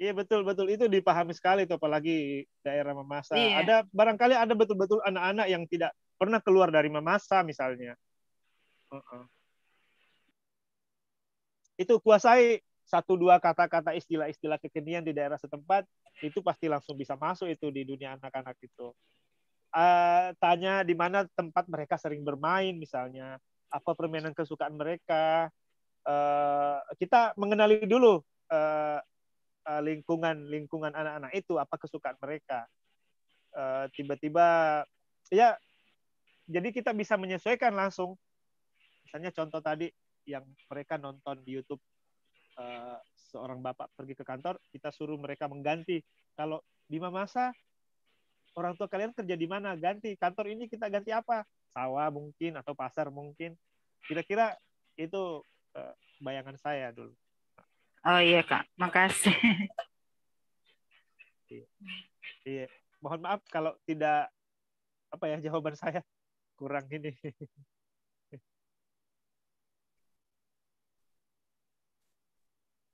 Iya betul betul itu dipahami sekali itu, apalagi daerah memasa. Iya. Ada barangkali ada betul-betul anak-anak yang tidak pernah keluar dari memasa misalnya. Uh -uh itu kuasai satu dua kata-kata istilah-istilah kekinian di daerah setempat itu pasti langsung bisa masuk itu di dunia anak-anak itu uh, tanya di mana tempat mereka sering bermain misalnya apa permainan kesukaan mereka uh, kita mengenali dulu uh, lingkungan lingkungan anak-anak itu apa kesukaan mereka tiba-tiba ya jadi kita bisa menyesuaikan langsung misalnya contoh tadi yang mereka nonton di YouTube uh, seorang bapak pergi ke kantor, kita suruh mereka mengganti. Kalau di Masa, orang tua kalian kerja di mana? Ganti. Kantor ini kita ganti apa? Sawah mungkin atau pasar mungkin. Kira-kira itu uh, bayangan saya dulu. Oh iya kak, makasih. Iya. iya. Mohon maaf kalau tidak apa ya jawaban saya kurang ini.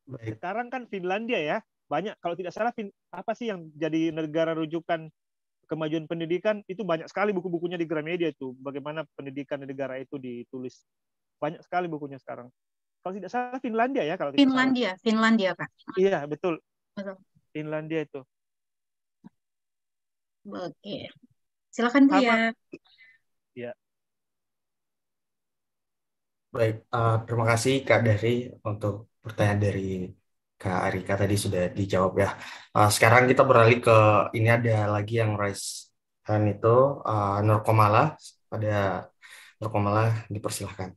Baik. Sekarang kan Finlandia ya, banyak kalau tidak salah fin, apa sih yang jadi negara rujukan kemajuan pendidikan itu banyak sekali buku-bukunya di Gramedia itu bagaimana pendidikan di negara itu ditulis banyak sekali bukunya sekarang kalau tidak salah Finlandia ya kalau Finlandia salah. Finlandia pak iya betul Finlandia itu oke silakan Bu ya ya baik uh, terima kasih Kak Dari untuk pertanyaan dari Kak Arika tadi sudah dijawab ya. Uh, sekarang kita beralih ke ini ada lagi yang raise hand itu uh, Nur pada Nur dipersilahkan.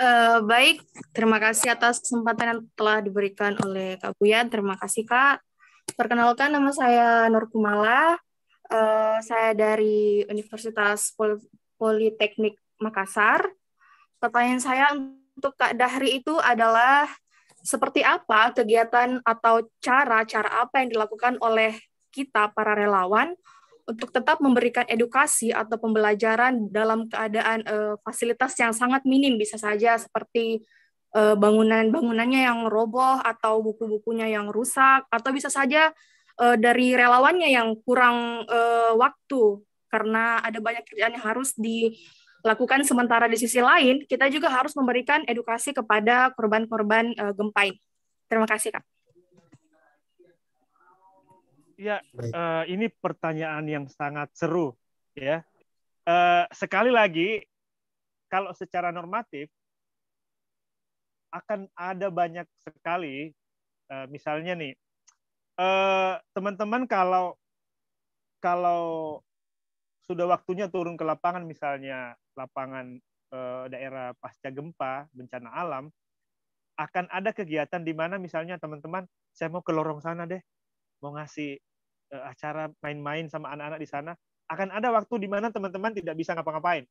Uh, baik, terima kasih atas kesempatan yang telah diberikan oleh Kak Buya. Terima kasih Kak. Perkenalkan nama saya Nur Kumala. Uh, eh, saya dari Universitas Politeknik Makassar. Pertanyaan saya untuk Kak Dahri itu adalah seperti apa kegiatan atau cara-cara apa yang dilakukan oleh kita para relawan untuk tetap memberikan edukasi atau pembelajaran dalam keadaan uh, fasilitas yang sangat minim bisa saja seperti uh, bangunan-bangunannya yang roboh atau buku-bukunya yang rusak atau bisa saja uh, dari relawannya yang kurang uh, waktu karena ada banyak kerjaan yang harus di lakukan sementara di sisi lain, kita juga harus memberikan edukasi kepada korban-korban uh, gempa ini. Terima kasih, Kak. Ya, uh, ini pertanyaan yang sangat seru, ya. Uh, sekali lagi, kalau secara normatif akan ada banyak sekali, uh, misalnya nih, teman-teman uh, kalau kalau sudah waktunya turun ke lapangan misalnya lapangan eh, daerah pasca gempa bencana alam akan ada kegiatan di mana misalnya teman-teman saya mau ke lorong sana deh mau ngasih eh, acara main-main sama anak-anak di sana akan ada waktu di mana teman-teman tidak bisa ngapa-ngapain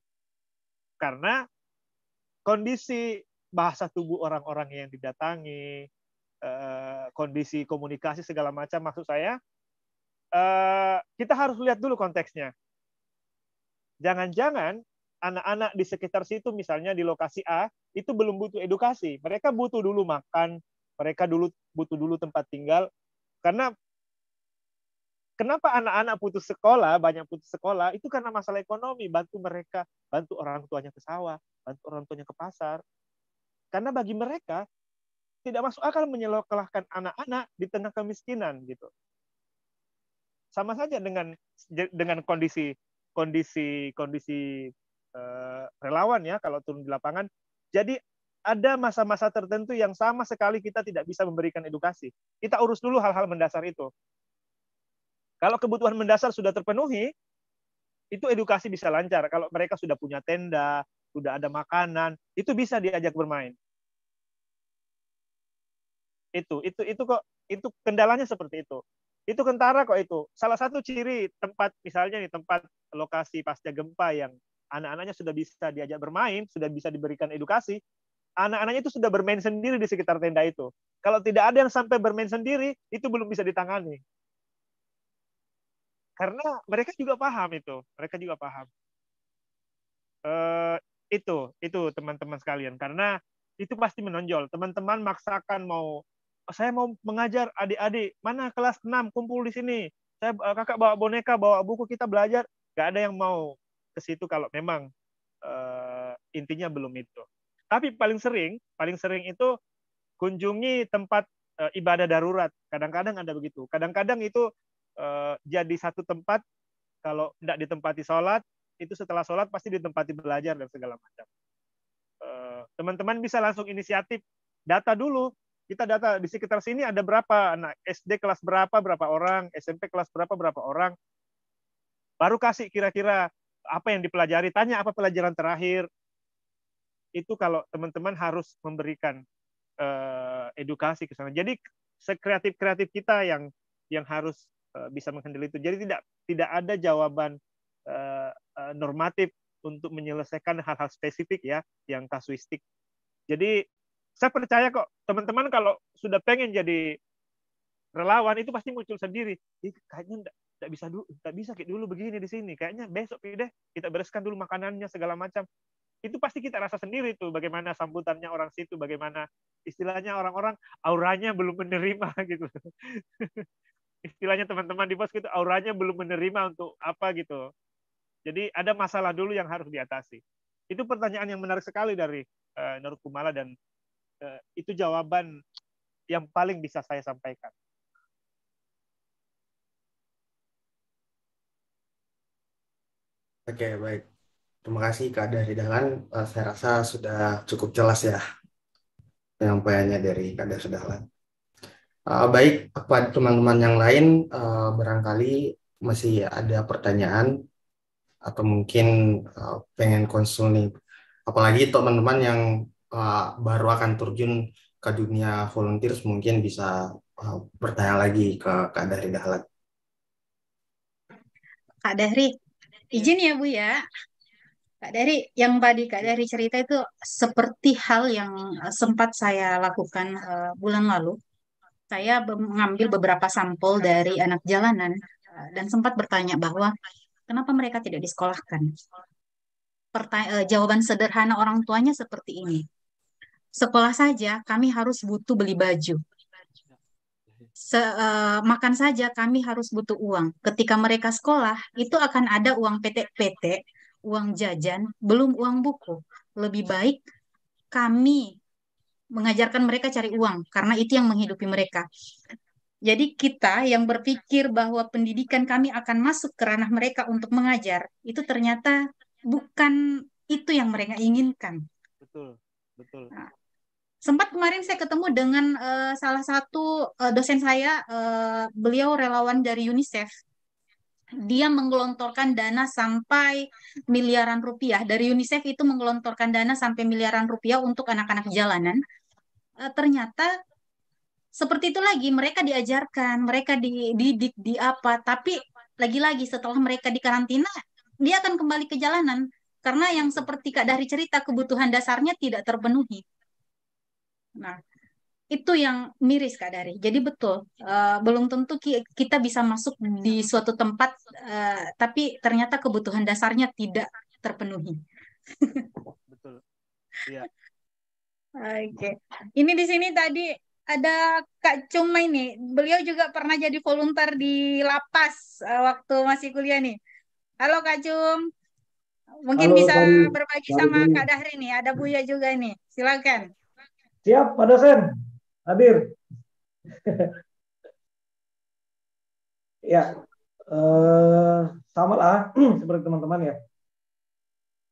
karena kondisi bahasa tubuh orang-orang yang didatangi eh, kondisi komunikasi segala macam maksud saya eh, kita harus lihat dulu konteksnya jangan-jangan anak-anak di sekitar situ misalnya di lokasi A itu belum butuh edukasi. Mereka butuh dulu makan, mereka dulu butuh dulu tempat tinggal karena kenapa anak-anak putus sekolah, banyak putus sekolah itu karena masalah ekonomi, bantu mereka, bantu orang tuanya ke sawah, bantu orang tuanya ke pasar. Karena bagi mereka tidak masuk akal menyekolahkan anak-anak di tengah kemiskinan gitu. Sama saja dengan dengan kondisi kondisi kondisi Eh, relawan ya kalau turun di lapangan. Jadi ada masa-masa tertentu yang sama sekali kita tidak bisa memberikan edukasi. Kita urus dulu hal-hal mendasar itu. Kalau kebutuhan mendasar sudah terpenuhi, itu edukasi bisa lancar. Kalau mereka sudah punya tenda, sudah ada makanan, itu bisa diajak bermain. Itu, itu, itu kok, itu kendalanya seperti itu. Itu kentara kok itu. Salah satu ciri tempat, misalnya nih tempat lokasi pasca gempa yang anak-anaknya sudah bisa diajak bermain, sudah bisa diberikan edukasi, anak-anaknya itu sudah bermain sendiri di sekitar tenda itu. Kalau tidak ada yang sampai bermain sendiri, itu belum bisa ditangani. Karena mereka juga paham itu, mereka juga paham. Uh, itu, itu teman-teman sekalian. Karena itu pasti menonjol. Teman-teman maksakan mau, oh, saya mau mengajar adik-adik, mana kelas 6, kumpul di sini. Saya eh, kakak bawa boneka, bawa buku, kita belajar. Gak ada yang mau ke situ kalau memang uh, intinya belum itu. Tapi paling sering, paling sering itu kunjungi tempat uh, ibadah darurat. Kadang-kadang ada begitu. Kadang-kadang itu uh, jadi satu tempat kalau tidak ditempati sholat, itu setelah sholat pasti ditempati belajar dan segala macam. Teman-teman bisa langsung inisiatif data dulu. Kita data di sekitar sini ada berapa anak SD kelas berapa berapa orang, SMP kelas berapa berapa orang. Baru kasih kira-kira apa yang dipelajari, tanya apa pelajaran terakhir. Itu kalau teman-teman harus memberikan uh, edukasi ke sana. Jadi sekreatif-kreatif kita yang yang harus uh, bisa menghandle itu. Jadi tidak tidak ada jawaban uh, uh, normatif untuk menyelesaikan hal-hal spesifik ya yang kasuistik. Jadi saya percaya kok teman-teman kalau sudah pengen jadi relawan itu pasti muncul sendiri. kayaknya tak bisa dulu tak bisa kayak dulu begini di sini kayaknya besok deh kita bereskan dulu makanannya segala macam itu pasti kita rasa sendiri tuh bagaimana sambutannya orang situ bagaimana istilahnya orang-orang auranya belum menerima gitu istilahnya teman-teman di pos gitu auranya belum menerima untuk apa gitu jadi ada masalah dulu yang harus diatasi itu pertanyaan yang menarik sekali dari uh, Nur Kumala dan uh, itu jawaban yang paling bisa saya sampaikan Oke, okay, baik. Terima kasih Kak Dahlan. Uh, saya rasa sudah cukup jelas ya penyampaiannya dari Kak Dahlan. Uh, baik, kepada teman-teman yang lain, uh, barangkali masih ada pertanyaan atau mungkin uh, pengen konsul nih. Apalagi teman-teman yang uh, baru akan terjun ke dunia volunteers mungkin bisa uh, bertanya lagi ke Kak Dahri Dahlan. Kak Dahri, Iya. Izin ya Bu ya. Kak Dari, yang tadi Kak Dari cerita itu seperti hal yang eh, sempat saya lakukan uh, bulan lalu. Saya mengambil beberapa sampel dari anak jalanan uh, dan sempat bertanya bahwa kenapa mereka tidak disekolahkan. Pertanya, uh, jawaban sederhana orang tuanya seperti ini. Sekolah saja, kami harus butuh beli baju se, uh, makan saja kami harus butuh uang. Ketika mereka sekolah, itu akan ada uang PT-PT, uang jajan, belum uang buku. Lebih baik kami mengajarkan mereka cari uang karena itu yang menghidupi mereka. Jadi kita yang berpikir bahwa pendidikan kami akan masuk ke ranah mereka untuk mengajar, itu ternyata bukan itu yang mereka inginkan. Betul, betul. Nah, sempat kemarin saya ketemu dengan uh, salah satu uh, dosen saya, uh, beliau relawan dari UNICEF. Dia menggelontorkan dana sampai miliaran rupiah. Dari UNICEF itu menggelontorkan dana sampai miliaran rupiah untuk anak-anak jalanan. Uh, ternyata seperti itu lagi mereka diajarkan, mereka dididik di apa, tapi lagi-lagi setelah mereka di karantina, dia akan kembali ke jalanan karena yang seperti Kak dari cerita kebutuhan dasarnya tidak terpenuhi. Nah, itu yang miris Kak Dari. Jadi betul, uh, belum tentu ki kita bisa masuk hmm. di suatu tempat, uh, tapi ternyata kebutuhan dasarnya tidak terpenuhi. betul. Iya. Oke. Okay. Ini di sini tadi ada Kak Cuma ini, beliau juga pernah jadi volunteer di lapas uh, waktu masih kuliah nih. Halo Kak Cum. Mungkin Halo, bisa Kami. berbagi Kami. sama Kak Dahri nih, ada Buya juga nih. Silakan. Siap, Pak dosen. Hadir. ya, eh, sama lah seperti teman-teman ya.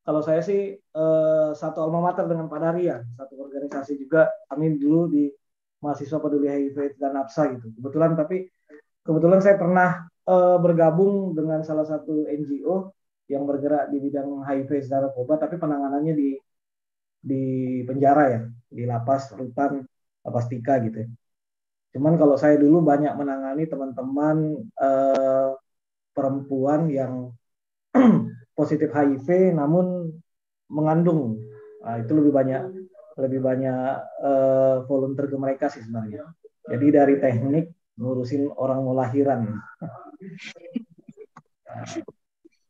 Kalau saya sih eh, satu alma mater dengan Pak Daria, ya. satu organisasi juga. kami dulu di mahasiswa peduli HIV dan APSA gitu. Kebetulan tapi kebetulan saya pernah eh, bergabung dengan salah satu NGO yang bergerak di bidang HIV dan narkoba tapi penanganannya di di penjara ya di lapas rutan lapas tika gitu ya. Cuman kalau saya dulu banyak menangani teman-teman eh, perempuan yang positif HIV namun mengandung. Nah, itu lebih banyak lebih banyak eh, volunteer ke mereka sih sebenarnya. Jadi dari teknik ngurusin orang mau lahiran.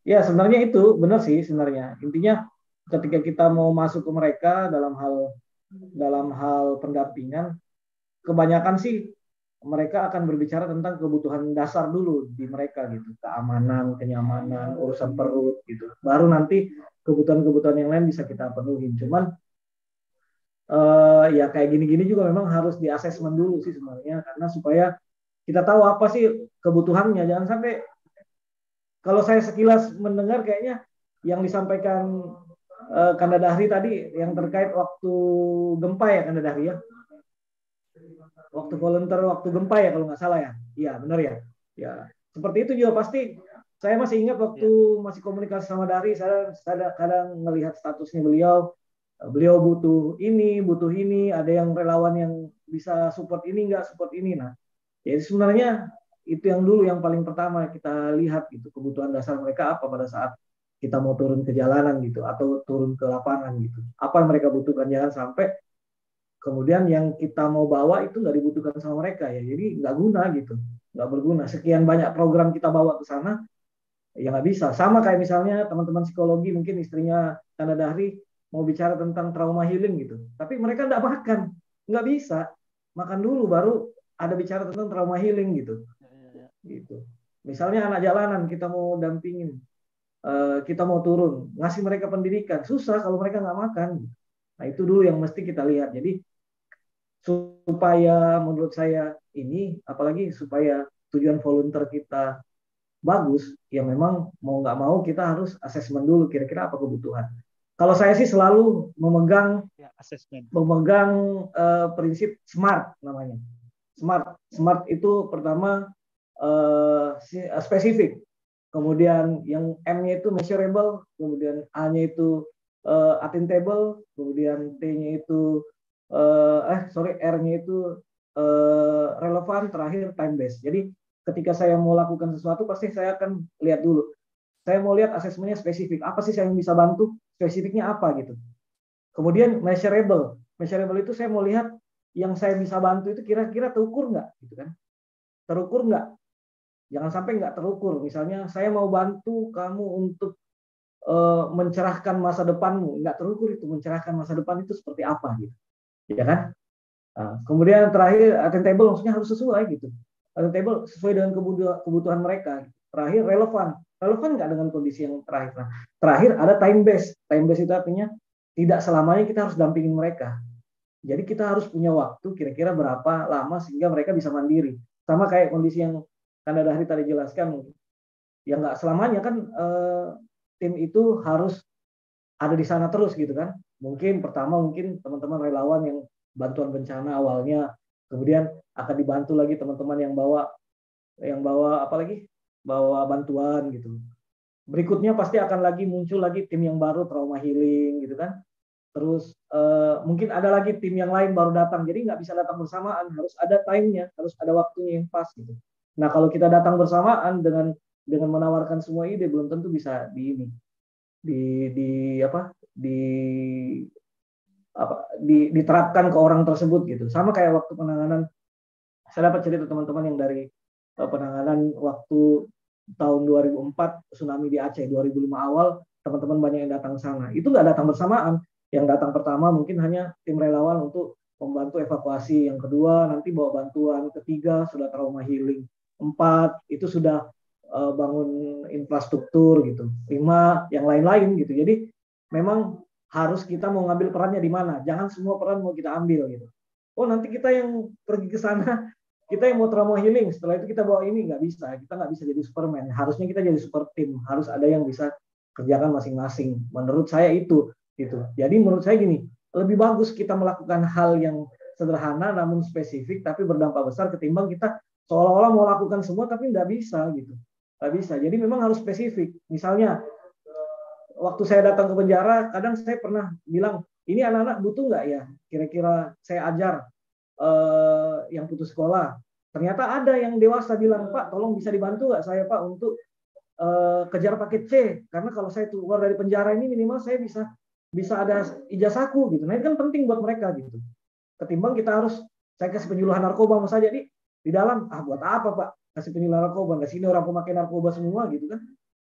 ya sebenarnya itu benar sih sebenarnya. Intinya ketika kita mau masuk ke mereka dalam hal dalam hal pendampingan kebanyakan sih mereka akan berbicara tentang kebutuhan dasar dulu di mereka gitu keamanan kenyamanan urusan perut gitu baru nanti kebutuhan-kebutuhan yang lain bisa kita penuhi cuman uh, ya kayak gini-gini juga memang harus di assessment dulu sih sebenarnya karena supaya kita tahu apa sih kebutuhannya jangan sampai kalau saya sekilas mendengar kayaknya yang disampaikan uh, Kanda Dahri tadi yang terkait waktu gempa ya Kanda Dahri ya. Waktu volunteer waktu gempa ya kalau nggak salah ya. Iya benar ya. Ya seperti itu juga pasti. Saya masih ingat waktu ya. masih komunikasi sama Dari, saya, saya kadang melihat statusnya beliau. Eh, beliau butuh ini, butuh ini. Ada yang relawan yang bisa support ini, nggak support ini. Nah, jadi sebenarnya itu yang dulu yang paling pertama kita lihat gitu kebutuhan dasar mereka apa pada saat kita mau turun ke jalanan gitu atau turun ke lapangan gitu. Apa yang mereka butuhkan jangan sampai kemudian yang kita mau bawa itu nggak dibutuhkan sama mereka ya. Jadi nggak guna gitu, nggak berguna. Sekian banyak program kita bawa ke sana ya nggak bisa. Sama kayak misalnya teman-teman psikologi mungkin istrinya Tanda Dahri mau bicara tentang trauma healing gitu, tapi mereka nggak makan, nggak bisa makan dulu baru ada bicara tentang trauma healing gitu. Ya, ya, ya. Gitu. Misalnya anak jalanan kita mau dampingin, Eh, kita mau turun, ngasih mereka pendidikan. Susah kalau mereka nggak makan. Nah itu dulu yang mesti kita lihat. Jadi supaya menurut saya ini, apalagi supaya tujuan volunteer kita bagus, ya memang mau nggak mau kita harus asesmen dulu kira-kira apa kebutuhan. Kalau saya sih selalu memegang ya, memegang uh, prinsip smart namanya. Smart, smart itu pertama uh, spesifik kemudian yang M-nya itu measurable, kemudian A-nya itu uh, attainable, kemudian T-nya itu uh, eh sorry R-nya itu uh, relevan, terakhir time based. Jadi ketika saya mau lakukan sesuatu pasti saya akan lihat dulu. Saya mau lihat asesmennya spesifik, apa sih yang bisa bantu, spesifiknya apa gitu. Kemudian measurable, measurable itu saya mau lihat yang saya bisa bantu itu kira-kira terukur nggak gitu kan? Terukur nggak? Jangan sampai nggak terukur. Misalnya saya mau bantu kamu untuk uh, mencerahkan masa depanmu, nggak terukur itu mencerahkan masa depan itu seperti apa gitu, ya kan? Nah, kemudian yang terakhir attainable maksudnya harus sesuai gitu, attainable sesuai dengan kebutuhan mereka. Terakhir relevan, relevan nggak dengan kondisi yang terakhir. Nah, terakhir ada time base, time base itu artinya tidak selamanya kita harus dampingin mereka. Jadi kita harus punya waktu kira-kira berapa lama sehingga mereka bisa mandiri. Sama kayak kondisi yang karena Dahri tadi jelaskan ya nggak selamanya kan eh, tim itu harus ada di sana terus gitu kan mungkin pertama mungkin teman-teman relawan yang bantuan bencana awalnya kemudian akan dibantu lagi teman-teman yang bawa yang bawa apa lagi bawa bantuan gitu berikutnya pasti akan lagi muncul lagi tim yang baru trauma healing gitu kan terus eh, mungkin ada lagi tim yang lain baru datang jadi nggak bisa datang bersamaan harus ada timenya harus ada waktunya yang pas gitu Nah, kalau kita datang bersamaan dengan dengan menawarkan semua ide belum tentu bisa di ini di di apa di apa di, diterapkan ke orang tersebut gitu sama kayak waktu penanganan saya dapat cerita teman-teman yang dari eh, penanganan waktu tahun 2004 tsunami di Aceh 2005 awal teman-teman banyak yang datang sana itu nggak datang bersamaan yang datang pertama mungkin hanya tim relawan untuk membantu evakuasi yang kedua nanti bawa bantuan ketiga sudah trauma healing empat itu sudah uh, bangun infrastruktur gitu. lima yang lain-lain gitu. Jadi memang harus kita mau ngambil perannya di mana. Jangan semua peran mau kita ambil gitu. Oh nanti kita yang pergi ke sana, kita yang mau trauma healing, setelah itu kita bawa ini nggak bisa. Kita nggak bisa jadi superman. Harusnya kita jadi super team. Harus ada yang bisa kerjakan masing-masing. Menurut saya itu gitu. Jadi menurut saya gini, lebih bagus kita melakukan hal yang sederhana namun spesifik tapi berdampak besar ketimbang kita seolah-olah mau lakukan semua tapi nggak bisa gitu nggak bisa jadi memang harus spesifik misalnya waktu saya datang ke penjara kadang saya pernah bilang ini anak-anak butuh nggak ya kira-kira saya ajar eh, yang putus sekolah ternyata ada yang dewasa bilang pak tolong bisa dibantu nggak saya pak untuk eh, kejar paket C karena kalau saya keluar dari penjara ini minimal saya bisa bisa ada ijazahku gitu nah itu kan penting buat mereka gitu ketimbang kita harus saya kasih penyuluhan narkoba mas saja nih di dalam ah buat apa pak kasih penilaian narkoba nggak sini orang pemakai narkoba semua gitu kan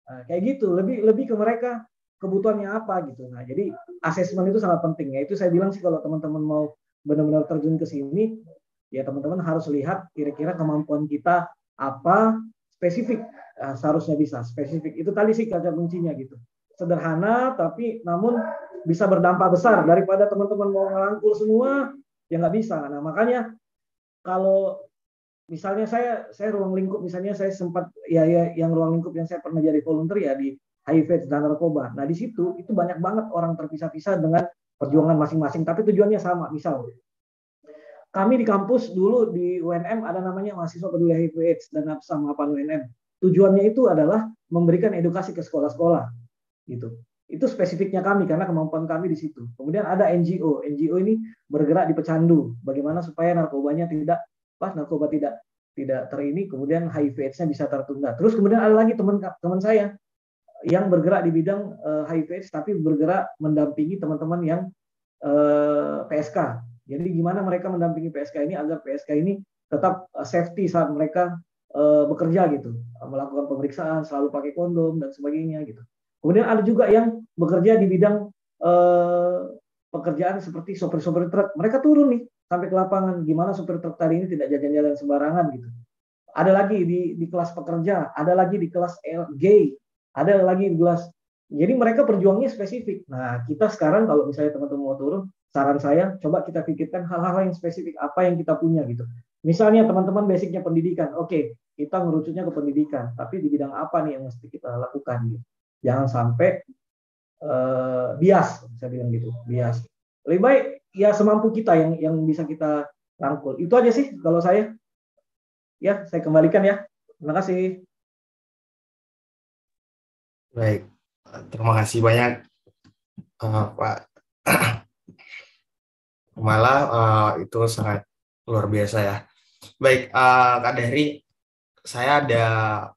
nah, kayak gitu lebih lebih ke mereka kebutuhannya apa gitu nah jadi asesmen itu sangat penting ya itu saya bilang sih kalau teman-teman mau benar-benar terjun ke sini ya teman-teman harus lihat kira-kira kemampuan kita apa spesifik nah, seharusnya bisa spesifik itu tadi sih kata kuncinya gitu sederhana tapi namun bisa berdampak besar daripada teman-teman mau ngerangkul semua ya nggak bisa nah makanya kalau misalnya saya saya ruang lingkup misalnya saya sempat ya, ya yang ruang lingkup yang saya pernah jadi volunteer ya di HIV dan narkoba. Nah di situ itu banyak banget orang terpisah-pisah dengan perjuangan masing-masing, tapi tujuannya sama. Misal kami di kampus dulu di UNM ada namanya mahasiswa peduli HIV AIDS dan sama apa UNM. Tujuannya itu adalah memberikan edukasi ke sekolah-sekolah gitu. Itu spesifiknya kami karena kemampuan kami di situ. Kemudian ada NGO. NGO ini bergerak di pecandu. Bagaimana supaya narkobanya tidak pas narkoba tidak tidak terini kemudian HIV AIDS-nya bisa tertunda terus kemudian ada lagi teman teman saya yang bergerak di bidang uh, HIV AIDS tapi bergerak mendampingi teman-teman yang uh, eh, PSK jadi gimana mereka mendampingi PSK ini agar PSK ini tetap eh, safety saat mereka uh, bekerja gitu melakukan pemeriksaan selalu pakai kondom dan sebagainya gitu kemudian ada juga yang bekerja di bidang uh, pekerjaan seperti sopir-sopir truk. Mereka turun nih sampai ke lapangan. Gimana sopir truk tadi ini tidak jajan-jajan sembarangan gitu. Ada lagi di, di kelas pekerja, ada lagi di kelas LG, ada lagi di kelas. Jadi mereka perjuangnya spesifik. Nah kita sekarang kalau misalnya teman-teman mau turun, saran saya coba kita pikirkan hal-hal yang spesifik apa yang kita punya gitu. Misalnya teman-teman basicnya pendidikan, oke okay, kita merujuknya ke pendidikan, tapi di bidang apa nih yang mesti kita lakukan gitu. Jangan sampai uh, bias saya bilang gitu bias lebih baik ya semampu kita yang yang bisa kita rangkul itu aja sih kalau saya ya saya kembalikan ya terima kasih baik terima kasih banyak uh, Pak malah uh, itu sangat luar biasa ya baik uh, Kak Dehri saya ada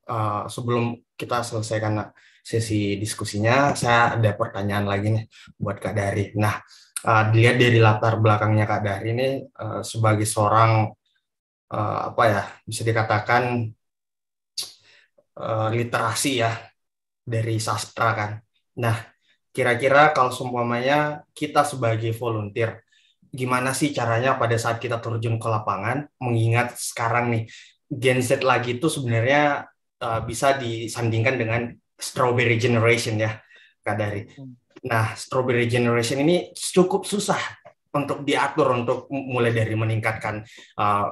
uh, sebelum kita selesaikan sesi diskusinya saya ada pertanyaan lagi nih buat Kak Dari. Nah, uh, dilihat dari latar belakangnya Kak Dari ini uh, sebagai seorang uh, apa ya bisa dikatakan uh, literasi ya dari sastra kan. Nah, kira-kira kalau semuanya kita sebagai volunteer gimana sih caranya pada saat kita terjun ke lapangan mengingat sekarang nih genset lagi itu sebenarnya uh, bisa disandingkan dengan Strawberry Generation ya Kak Dari. Hmm. Nah, Strawberry Generation ini cukup susah untuk diatur untuk mulai dari meningkatkan uh,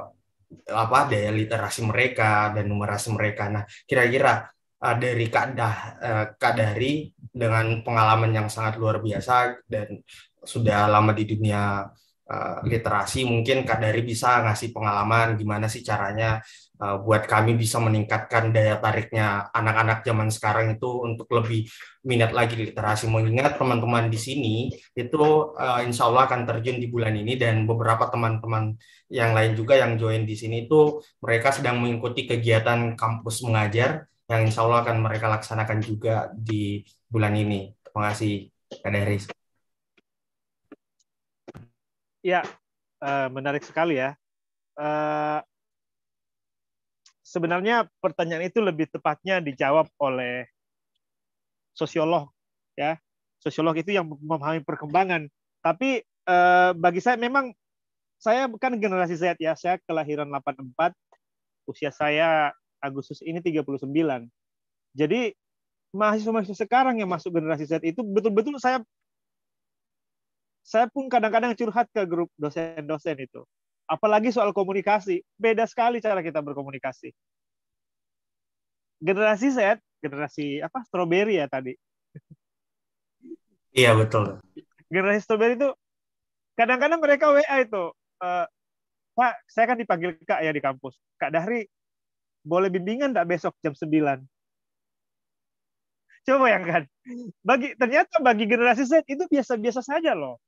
apa daya literasi mereka dan numerasi mereka. Nah, kira-kira uh, dari Kak, Dah, uh, Kak Dari dengan pengalaman yang sangat luar biasa dan sudah lama di dunia uh, literasi, mungkin Kak Dari bisa ngasih pengalaman gimana sih caranya Eh, buat kami bisa meningkatkan daya tariknya anak-anak zaman sekarang itu untuk lebih minat lagi di literasi. Mengingat teman-teman di sini itu uh, insya Allah akan terjun di bulan ini dan beberapa teman-teman yang lain juga yang join di sini itu mereka sedang mengikuti kegiatan kampus mengajar yang insya Allah akan mereka laksanakan juga di bulan ini. Terima kasih, Kak Deris. Ya, eh, menarik sekali ya sebenarnya pertanyaan itu lebih tepatnya dijawab oleh sosiolog ya. Sosiolog itu yang memahami perkembangan. Tapi eh, bagi saya memang saya bukan generasi Z ya. Saya kelahiran 84. Usia saya Agustus ini 39. Jadi mahasiswa-mahasiswa sekarang yang masuk generasi Z itu betul-betul saya saya pun kadang-kadang curhat ke grup dosen-dosen itu. Apalagi soal komunikasi, beda sekali cara kita berkomunikasi. Generasi Z, generasi apa? Strawberry ya tadi. Iya betul. Generasi strawberry itu kadang-kadang mereka WA itu, eh, Pak, saya kan dipanggil Kak ya di kampus. Kak Dahri, boleh bimbingan tak besok jam 9? Coba bayangkan. Bagi ternyata bagi generasi Z itu biasa-biasa saja loh.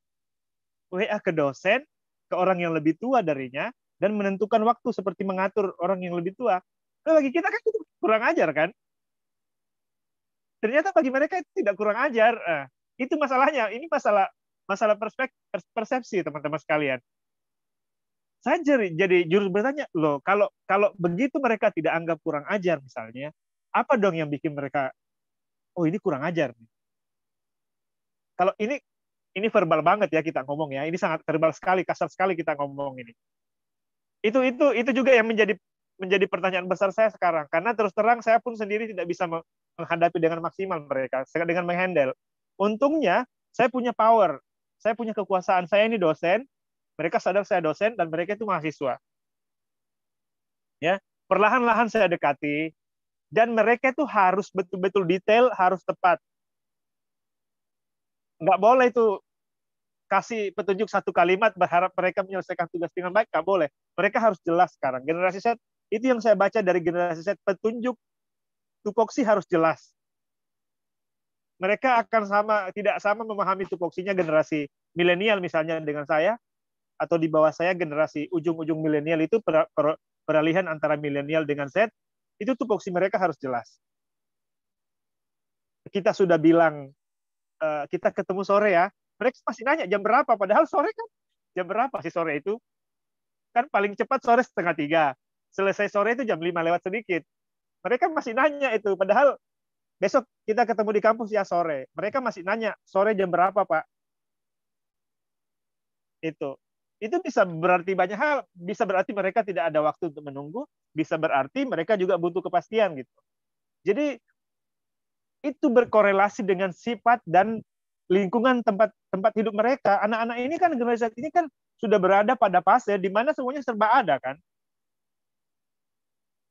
WA ke dosen, ke orang yang lebih tua darinya dan menentukan waktu seperti mengatur orang yang lebih tua. Nah, bagi kita kan itu kurang ajar kan? Ternyata bagi mereka itu tidak kurang ajar. Nah, itu masalahnya. Ini masalah masalah perspektif persepsi teman-teman sekalian. Saya jadi, jadi jurus bertanya, loh kalau kalau begitu mereka tidak anggap kurang ajar misalnya, apa dong yang bikin mereka oh ini kurang ajar Kalau ini ini verbal banget ya kita ngomong ya. Ini sangat verbal sekali, kasar sekali kita ngomong ini. Itu itu itu juga yang menjadi menjadi pertanyaan besar saya sekarang karena terus terang saya pun sendiri tidak bisa menghadapi dengan maksimal mereka dengan menghandle. Untungnya saya punya power, saya punya kekuasaan. Saya ini dosen, mereka sadar saya dosen dan mereka itu mahasiswa. Ya, perlahan-lahan saya dekati dan mereka itu harus betul-betul detail, harus tepat nggak boleh itu kasih petunjuk satu kalimat berharap mereka menyelesaikan tugas dengan baik nggak boleh mereka harus jelas sekarang generasi Z itu yang saya baca dari generasi Z petunjuk tupoksi harus jelas mereka akan sama tidak sama memahami tupoksinya generasi milenial misalnya dengan saya atau di bawah saya generasi ujung-ujung milenial itu per, per, peralihan antara milenial dengan set itu tupoksi mereka harus jelas kita sudah bilang Eh, kita ketemu sore ya. Mereka masih nanya jam berapa, padahal sore kan jam berapa sih sore itu? Kan paling cepat sore setengah tiga. Selesai sore itu jam lima lewat sedikit. Mereka masih nanya itu, padahal besok kita ketemu di kampus ya sore. Mereka masih nanya sore jam berapa pak? Itu itu bisa berarti banyak hal. Bisa berarti mereka tidak ada waktu untuk menunggu. Bisa berarti mereka juga butuh kepastian gitu. Jadi itu berkorelasi dengan sifat dan lingkungan tempat tempat hidup mereka. Anak-anak ini kan generasi ini kan sudah berada pada fase di mana semuanya serba ada kan.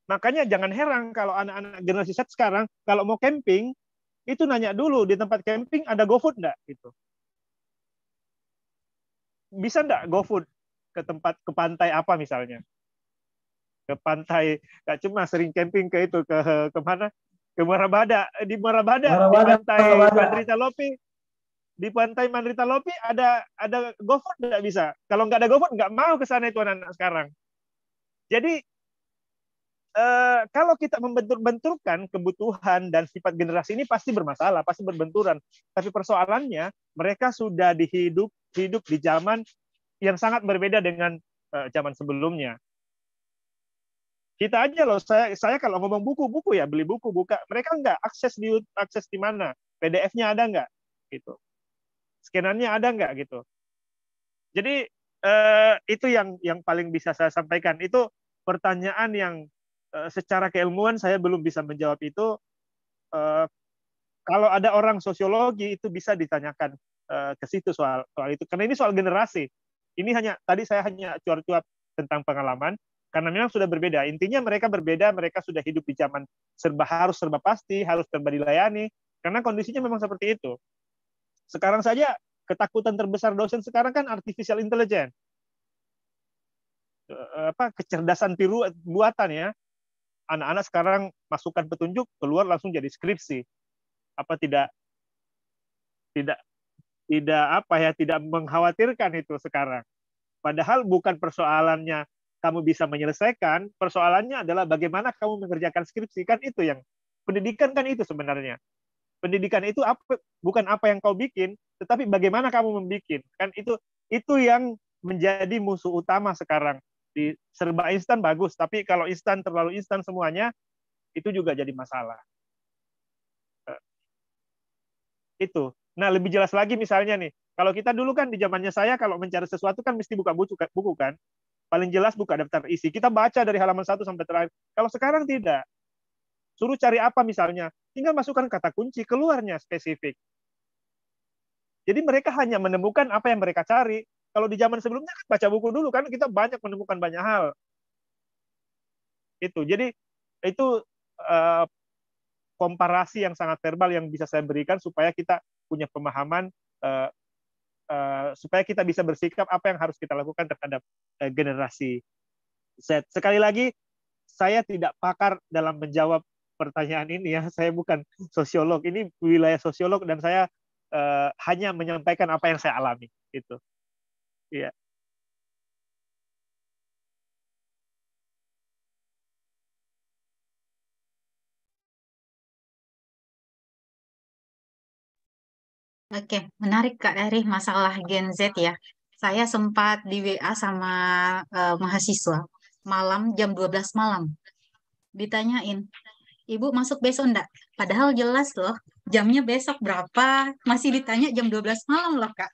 Makanya jangan heran kalau anak-anak generasi set sekarang kalau mau camping itu nanya dulu di tempat camping ada GoFood enggak gitu. Bisa enggak GoFood ke tempat ke pantai apa misalnya? Ke pantai enggak cuma sering camping ke itu ke kemana ke Marabada eh, di Marabada, Marabada di pantai Marabada. Mandrita Lopi di pantai Mandrita Lopi ada ada GoFood tidak bisa kalau nggak ada GoFood nggak mau ke sana itu anak-anak sekarang jadi eh, kalau kita membentur-benturkan kebutuhan dan sifat generasi ini pasti bermasalah pasti berbenturan tapi persoalannya mereka sudah dihidup hidup di zaman yang sangat berbeda dengan eh, zaman sebelumnya kita aja loh, saya, saya kalau ngomong buku, buku ya, beli buku, buka. Mereka nggak akses di akses di mana? PDF-nya ada nggak? Gitu. Skenannya ada nggak gitu? Jadi eh, itu yang yang paling bisa saya sampaikan. Itu pertanyaan yang eh, secara keilmuan saya belum bisa menjawab itu. Eh, kalau ada orang sosiologi itu bisa ditanyakan eh, ke situ soal soal itu. Karena ini soal generasi. Ini hanya tadi saya hanya cuap-cuap tentang pengalaman, karena memang sudah berbeda. Intinya mereka berbeda, mereka sudah hidup di zaman serba harus serba pasti, harus serba dilayani karena kondisinya memang seperti itu. Sekarang saja ketakutan terbesar dosen sekarang kan artificial intelligence. Eh, eh, apa kecerdasan tiru eh, buatan ya. Anak-anak sekarang masukkan petunjuk keluar langsung jadi skripsi. Apa tidak tidak tidak apa ya tidak mengkhawatirkan itu sekarang. Padahal bukan persoalannya kamu bisa menyelesaikan, persoalannya adalah bagaimana kamu mengerjakan skripsi kan itu yang pendidikan kan itu sebenarnya. Pendidikan itu apa bukan apa yang kau bikin, tetapi bagaimana kamu membikin. Kan itu itu yang menjadi musuh utama sekarang. Di serba instan bagus, tapi kalau instan terlalu instan semuanya itu juga jadi masalah. Eh, itu. Nah, lebih jelas lagi misalnya nih, kalau kita dulu kan di zamannya saya kalau mencari sesuatu kan mesti buka buku, buku kan. Paling jelas buka daftar isi. Kita baca dari halaman 1 sampai terakhir. Kalau sekarang tidak. Suruh cari apa misalnya. Tinggal masukkan kata kunci, keluarnya spesifik. Jadi mereka hanya menemukan apa yang mereka cari. Kalau di zaman sebelumnya kan baca buku dulu kan kita banyak menemukan banyak hal. Itu. Jadi itu eh, komparasi yang sangat verbal yang bisa saya berikan supaya kita punya pemahaman eh, uh, supaya kita bisa bersikap apa yang harus kita lakukan terhadap uh, generasi Z. Sekali lagi, saya tidak pakar dalam menjawab pertanyaan ini ya. Saya bukan sosiolog. Ini wilayah sosiolog dan saya uh, hanya menyampaikan apa yang saya alami. Itu. ya Yeah. Oke, menarik Kak dari masalah Gen Z ya. Saya sempat di WA sama uh, mahasiswa malam jam 12 malam. Ditanyain, "Ibu masuk besok enggak?" Padahal jelas loh, jamnya besok berapa, masih ditanya jam 12 malam loh, Kak.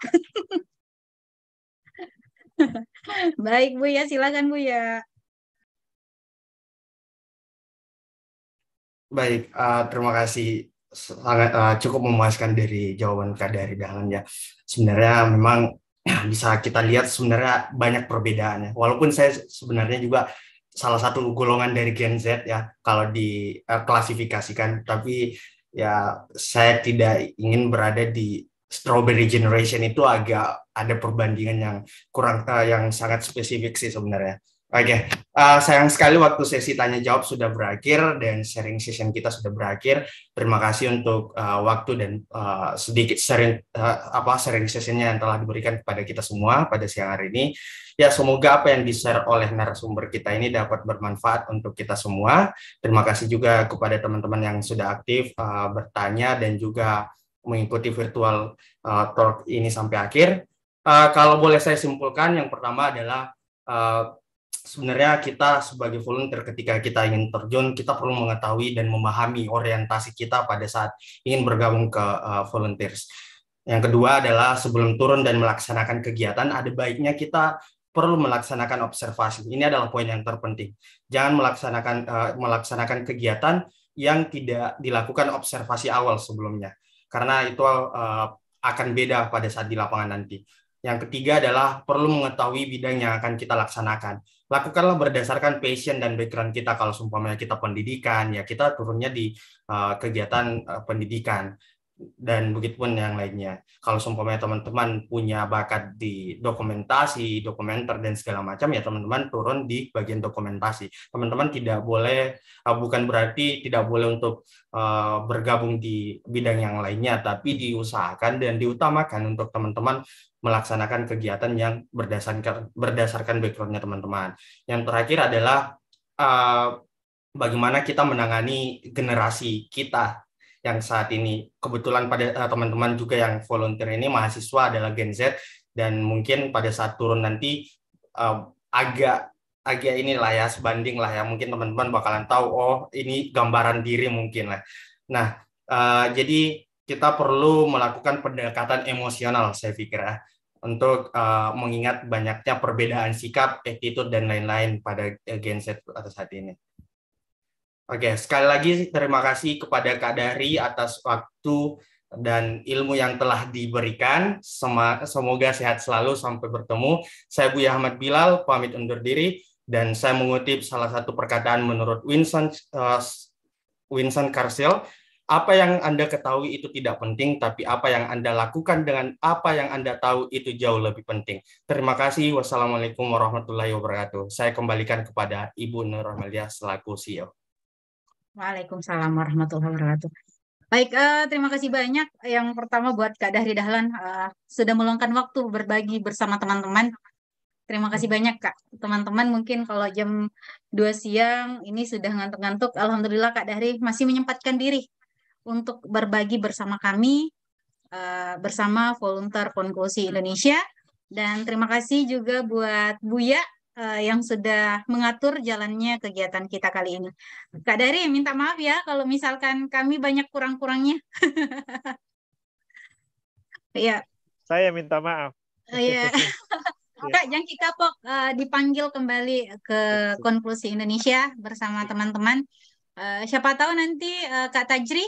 Baik, Bu ya, silakan Bu ya. Baik, uh, terima kasih sangat uh, eh, eh, cukup memuaskan dari jawaban Kak dari dalam ya. Sebenarnya memang bisa kita lihat sebenarnya banyak perbedaannya Walaupun saya sebenarnya juga salah satu golongan dari Gen Z ya kalau diklasifikasikan, eh, uh, tapi ya saya tidak ingin berada di strawberry generation itu agak ada perbandingan yang kurang uh, yang sangat spesifik sih sebenarnya. Oke, okay. uh, eh, sayang sekali waktu sesi tanya jawab sudah berakhir dan sharing session kita sudah berakhir. Terima kasih untuk uh, waktu dan uh, sedikit sharing uh, apa sharing sessionnya yang telah diberikan kepada kita semua pada siang hari ini. Ya, semoga apa yang di-share oleh narasumber kita ini dapat bermanfaat untuk kita semua. Terima kasih juga kepada teman-teman yang sudah aktif uh, bertanya dan juga mengikuti virtual uh, talk ini sampai akhir. Uh, kalau boleh saya simpulkan, yang pertama adalah uh, sebenarnya kita sebagai volunteer ketika kita ingin terjun kita perlu mengetahui dan memahami orientasi kita pada saat ingin bergabung ke uh, volunteers. Yang kedua adalah sebelum turun dan melaksanakan kegiatan ada baiknya kita perlu melaksanakan observasi. Ini adalah poin yang terpenting. Jangan melaksanakan uh, melaksanakan kegiatan yang tidak dilakukan observasi awal sebelumnya karena itu uh, akan beda pada saat di lapangan nanti. Yang ketiga adalah perlu mengetahui bidang yang akan kita laksanakan lakukanlah berdasarkan passion dan background kita. Kalau seumpamanya kita pendidikan, ya kita turunnya di uh, kegiatan uh, pendidikan dan pun yang lainnya. Kalau seumpamanya teman-teman punya bakat di dokumentasi, dokumenter dan segala macam ya teman-teman turun di bagian dokumentasi. Teman-teman tidak boleh eh, bukan berarti tidak boleh untuk eh, bergabung di bidang yang lainnya, tapi diusahakan dan diutamakan untuk teman-teman melaksanakan kegiatan yang berdasarkan berdasarkan backgroundnya teman-teman. Yang terakhir adalah eh, bagaimana kita menangani generasi kita yang saat ini kebetulan pada eh, teman-teman uh, juga yang volunteer ini mahasiswa adalah Gen Z dan mungkin pada saat turun nanti uh, agak agak inilah ya sebanding lah ya mungkin teman-teman bakalan tahu oh ini gambaran diri mungkin lah. Nah uh, jadi kita perlu melakukan pendekatan emosional saya pikir ya untuk uh, mengingat banyaknya perbedaan sikap, attitude dan lain-lain pada Gen Z atau saat ini. Oke, sekali lagi terima kasih kepada Kak Dari atas waktu dan ilmu yang telah diberikan. Semoga sehat selalu sampai bertemu. Saya Buya Ahmad Bilal, pamit undur diri. Dan saya mengutip salah satu perkataan menurut Winston, uh, Winston apa yang Anda ketahui itu tidak penting, tapi apa yang Anda lakukan dengan apa yang Anda tahu itu jauh lebih penting. Terima kasih. Wassalamualaikum warahmatullahi wabarakatuh. Saya kembalikan kepada Ibu Nur Amalia selaku CEO. Waalaikumsalam warahmatullahi wabarakatuh. Baik, uh, terima kasih banyak. Yang pertama buat Kak Dahri Dahlan uh, sudah meluangkan waktu berbagi bersama teman-teman. Terima kasih banyak Kak. Teman-teman mungkin kalau jam 2 siang ini sudah ngantuk-ngantuk. Alhamdulillah Kak Dahri masih menyempatkan diri untuk berbagi bersama kami, uh, bersama volunteer Konkursi Indonesia. Dan terima kasih juga buat Buya Eh, yang sudah mengatur jalannya kegiatan kita kali ini. Kak Dari, minta maaf ya kalau misalkan kami banyak kurang-kurangnya. Iya. Saya minta maaf. Oh, iya. iya. Kak Jangki Kapok uh, dipanggil kembali ke konklusi Indonesia bersama iya. teman-teman. Eh, siapa tahu nanti Kak Tajri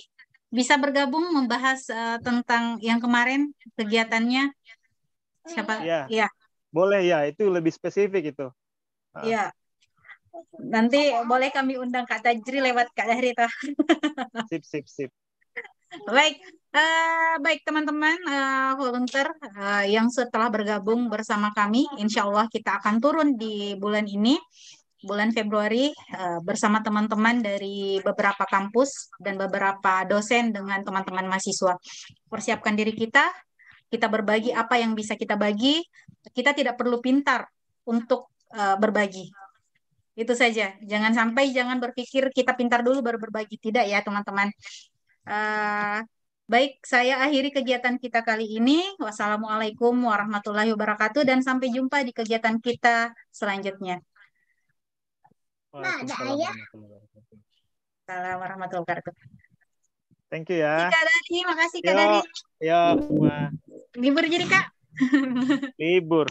bisa bergabung membahas tentang yang kemarin kegiatannya. Siapa? Iya. Yeah. Boleh ya, itu lebih spesifik itu. Ah. Iya. Nanti boleh kami undang Kak Tajri lewat Kak Darita sip, sip, sip. Baik, uh, baik teman-teman uh, volunteer uh, yang setelah bergabung bersama kami, insya Allah kita akan turun di bulan ini, bulan Februari bersama teman-teman dari beberapa kampus dan beberapa dosen dengan teman-teman mahasiswa. Persiapkan diri kita, kita berbagi apa yang bisa kita bagi kita tidak perlu pintar untuk uh, berbagi itu saja jangan sampai jangan berpikir kita pintar dulu baru berbagi tidak ya teman-teman uh, baik saya akhiri kegiatan kita kali ini wassalamualaikum warahmatullahi wabarakatuh dan sampai jumpa di kegiatan kita selanjutnya salam warahmatullahi wabarakatuh. Thank you ya. terima kasih terima Kak Dari. Yo, semua libur jadi kak libur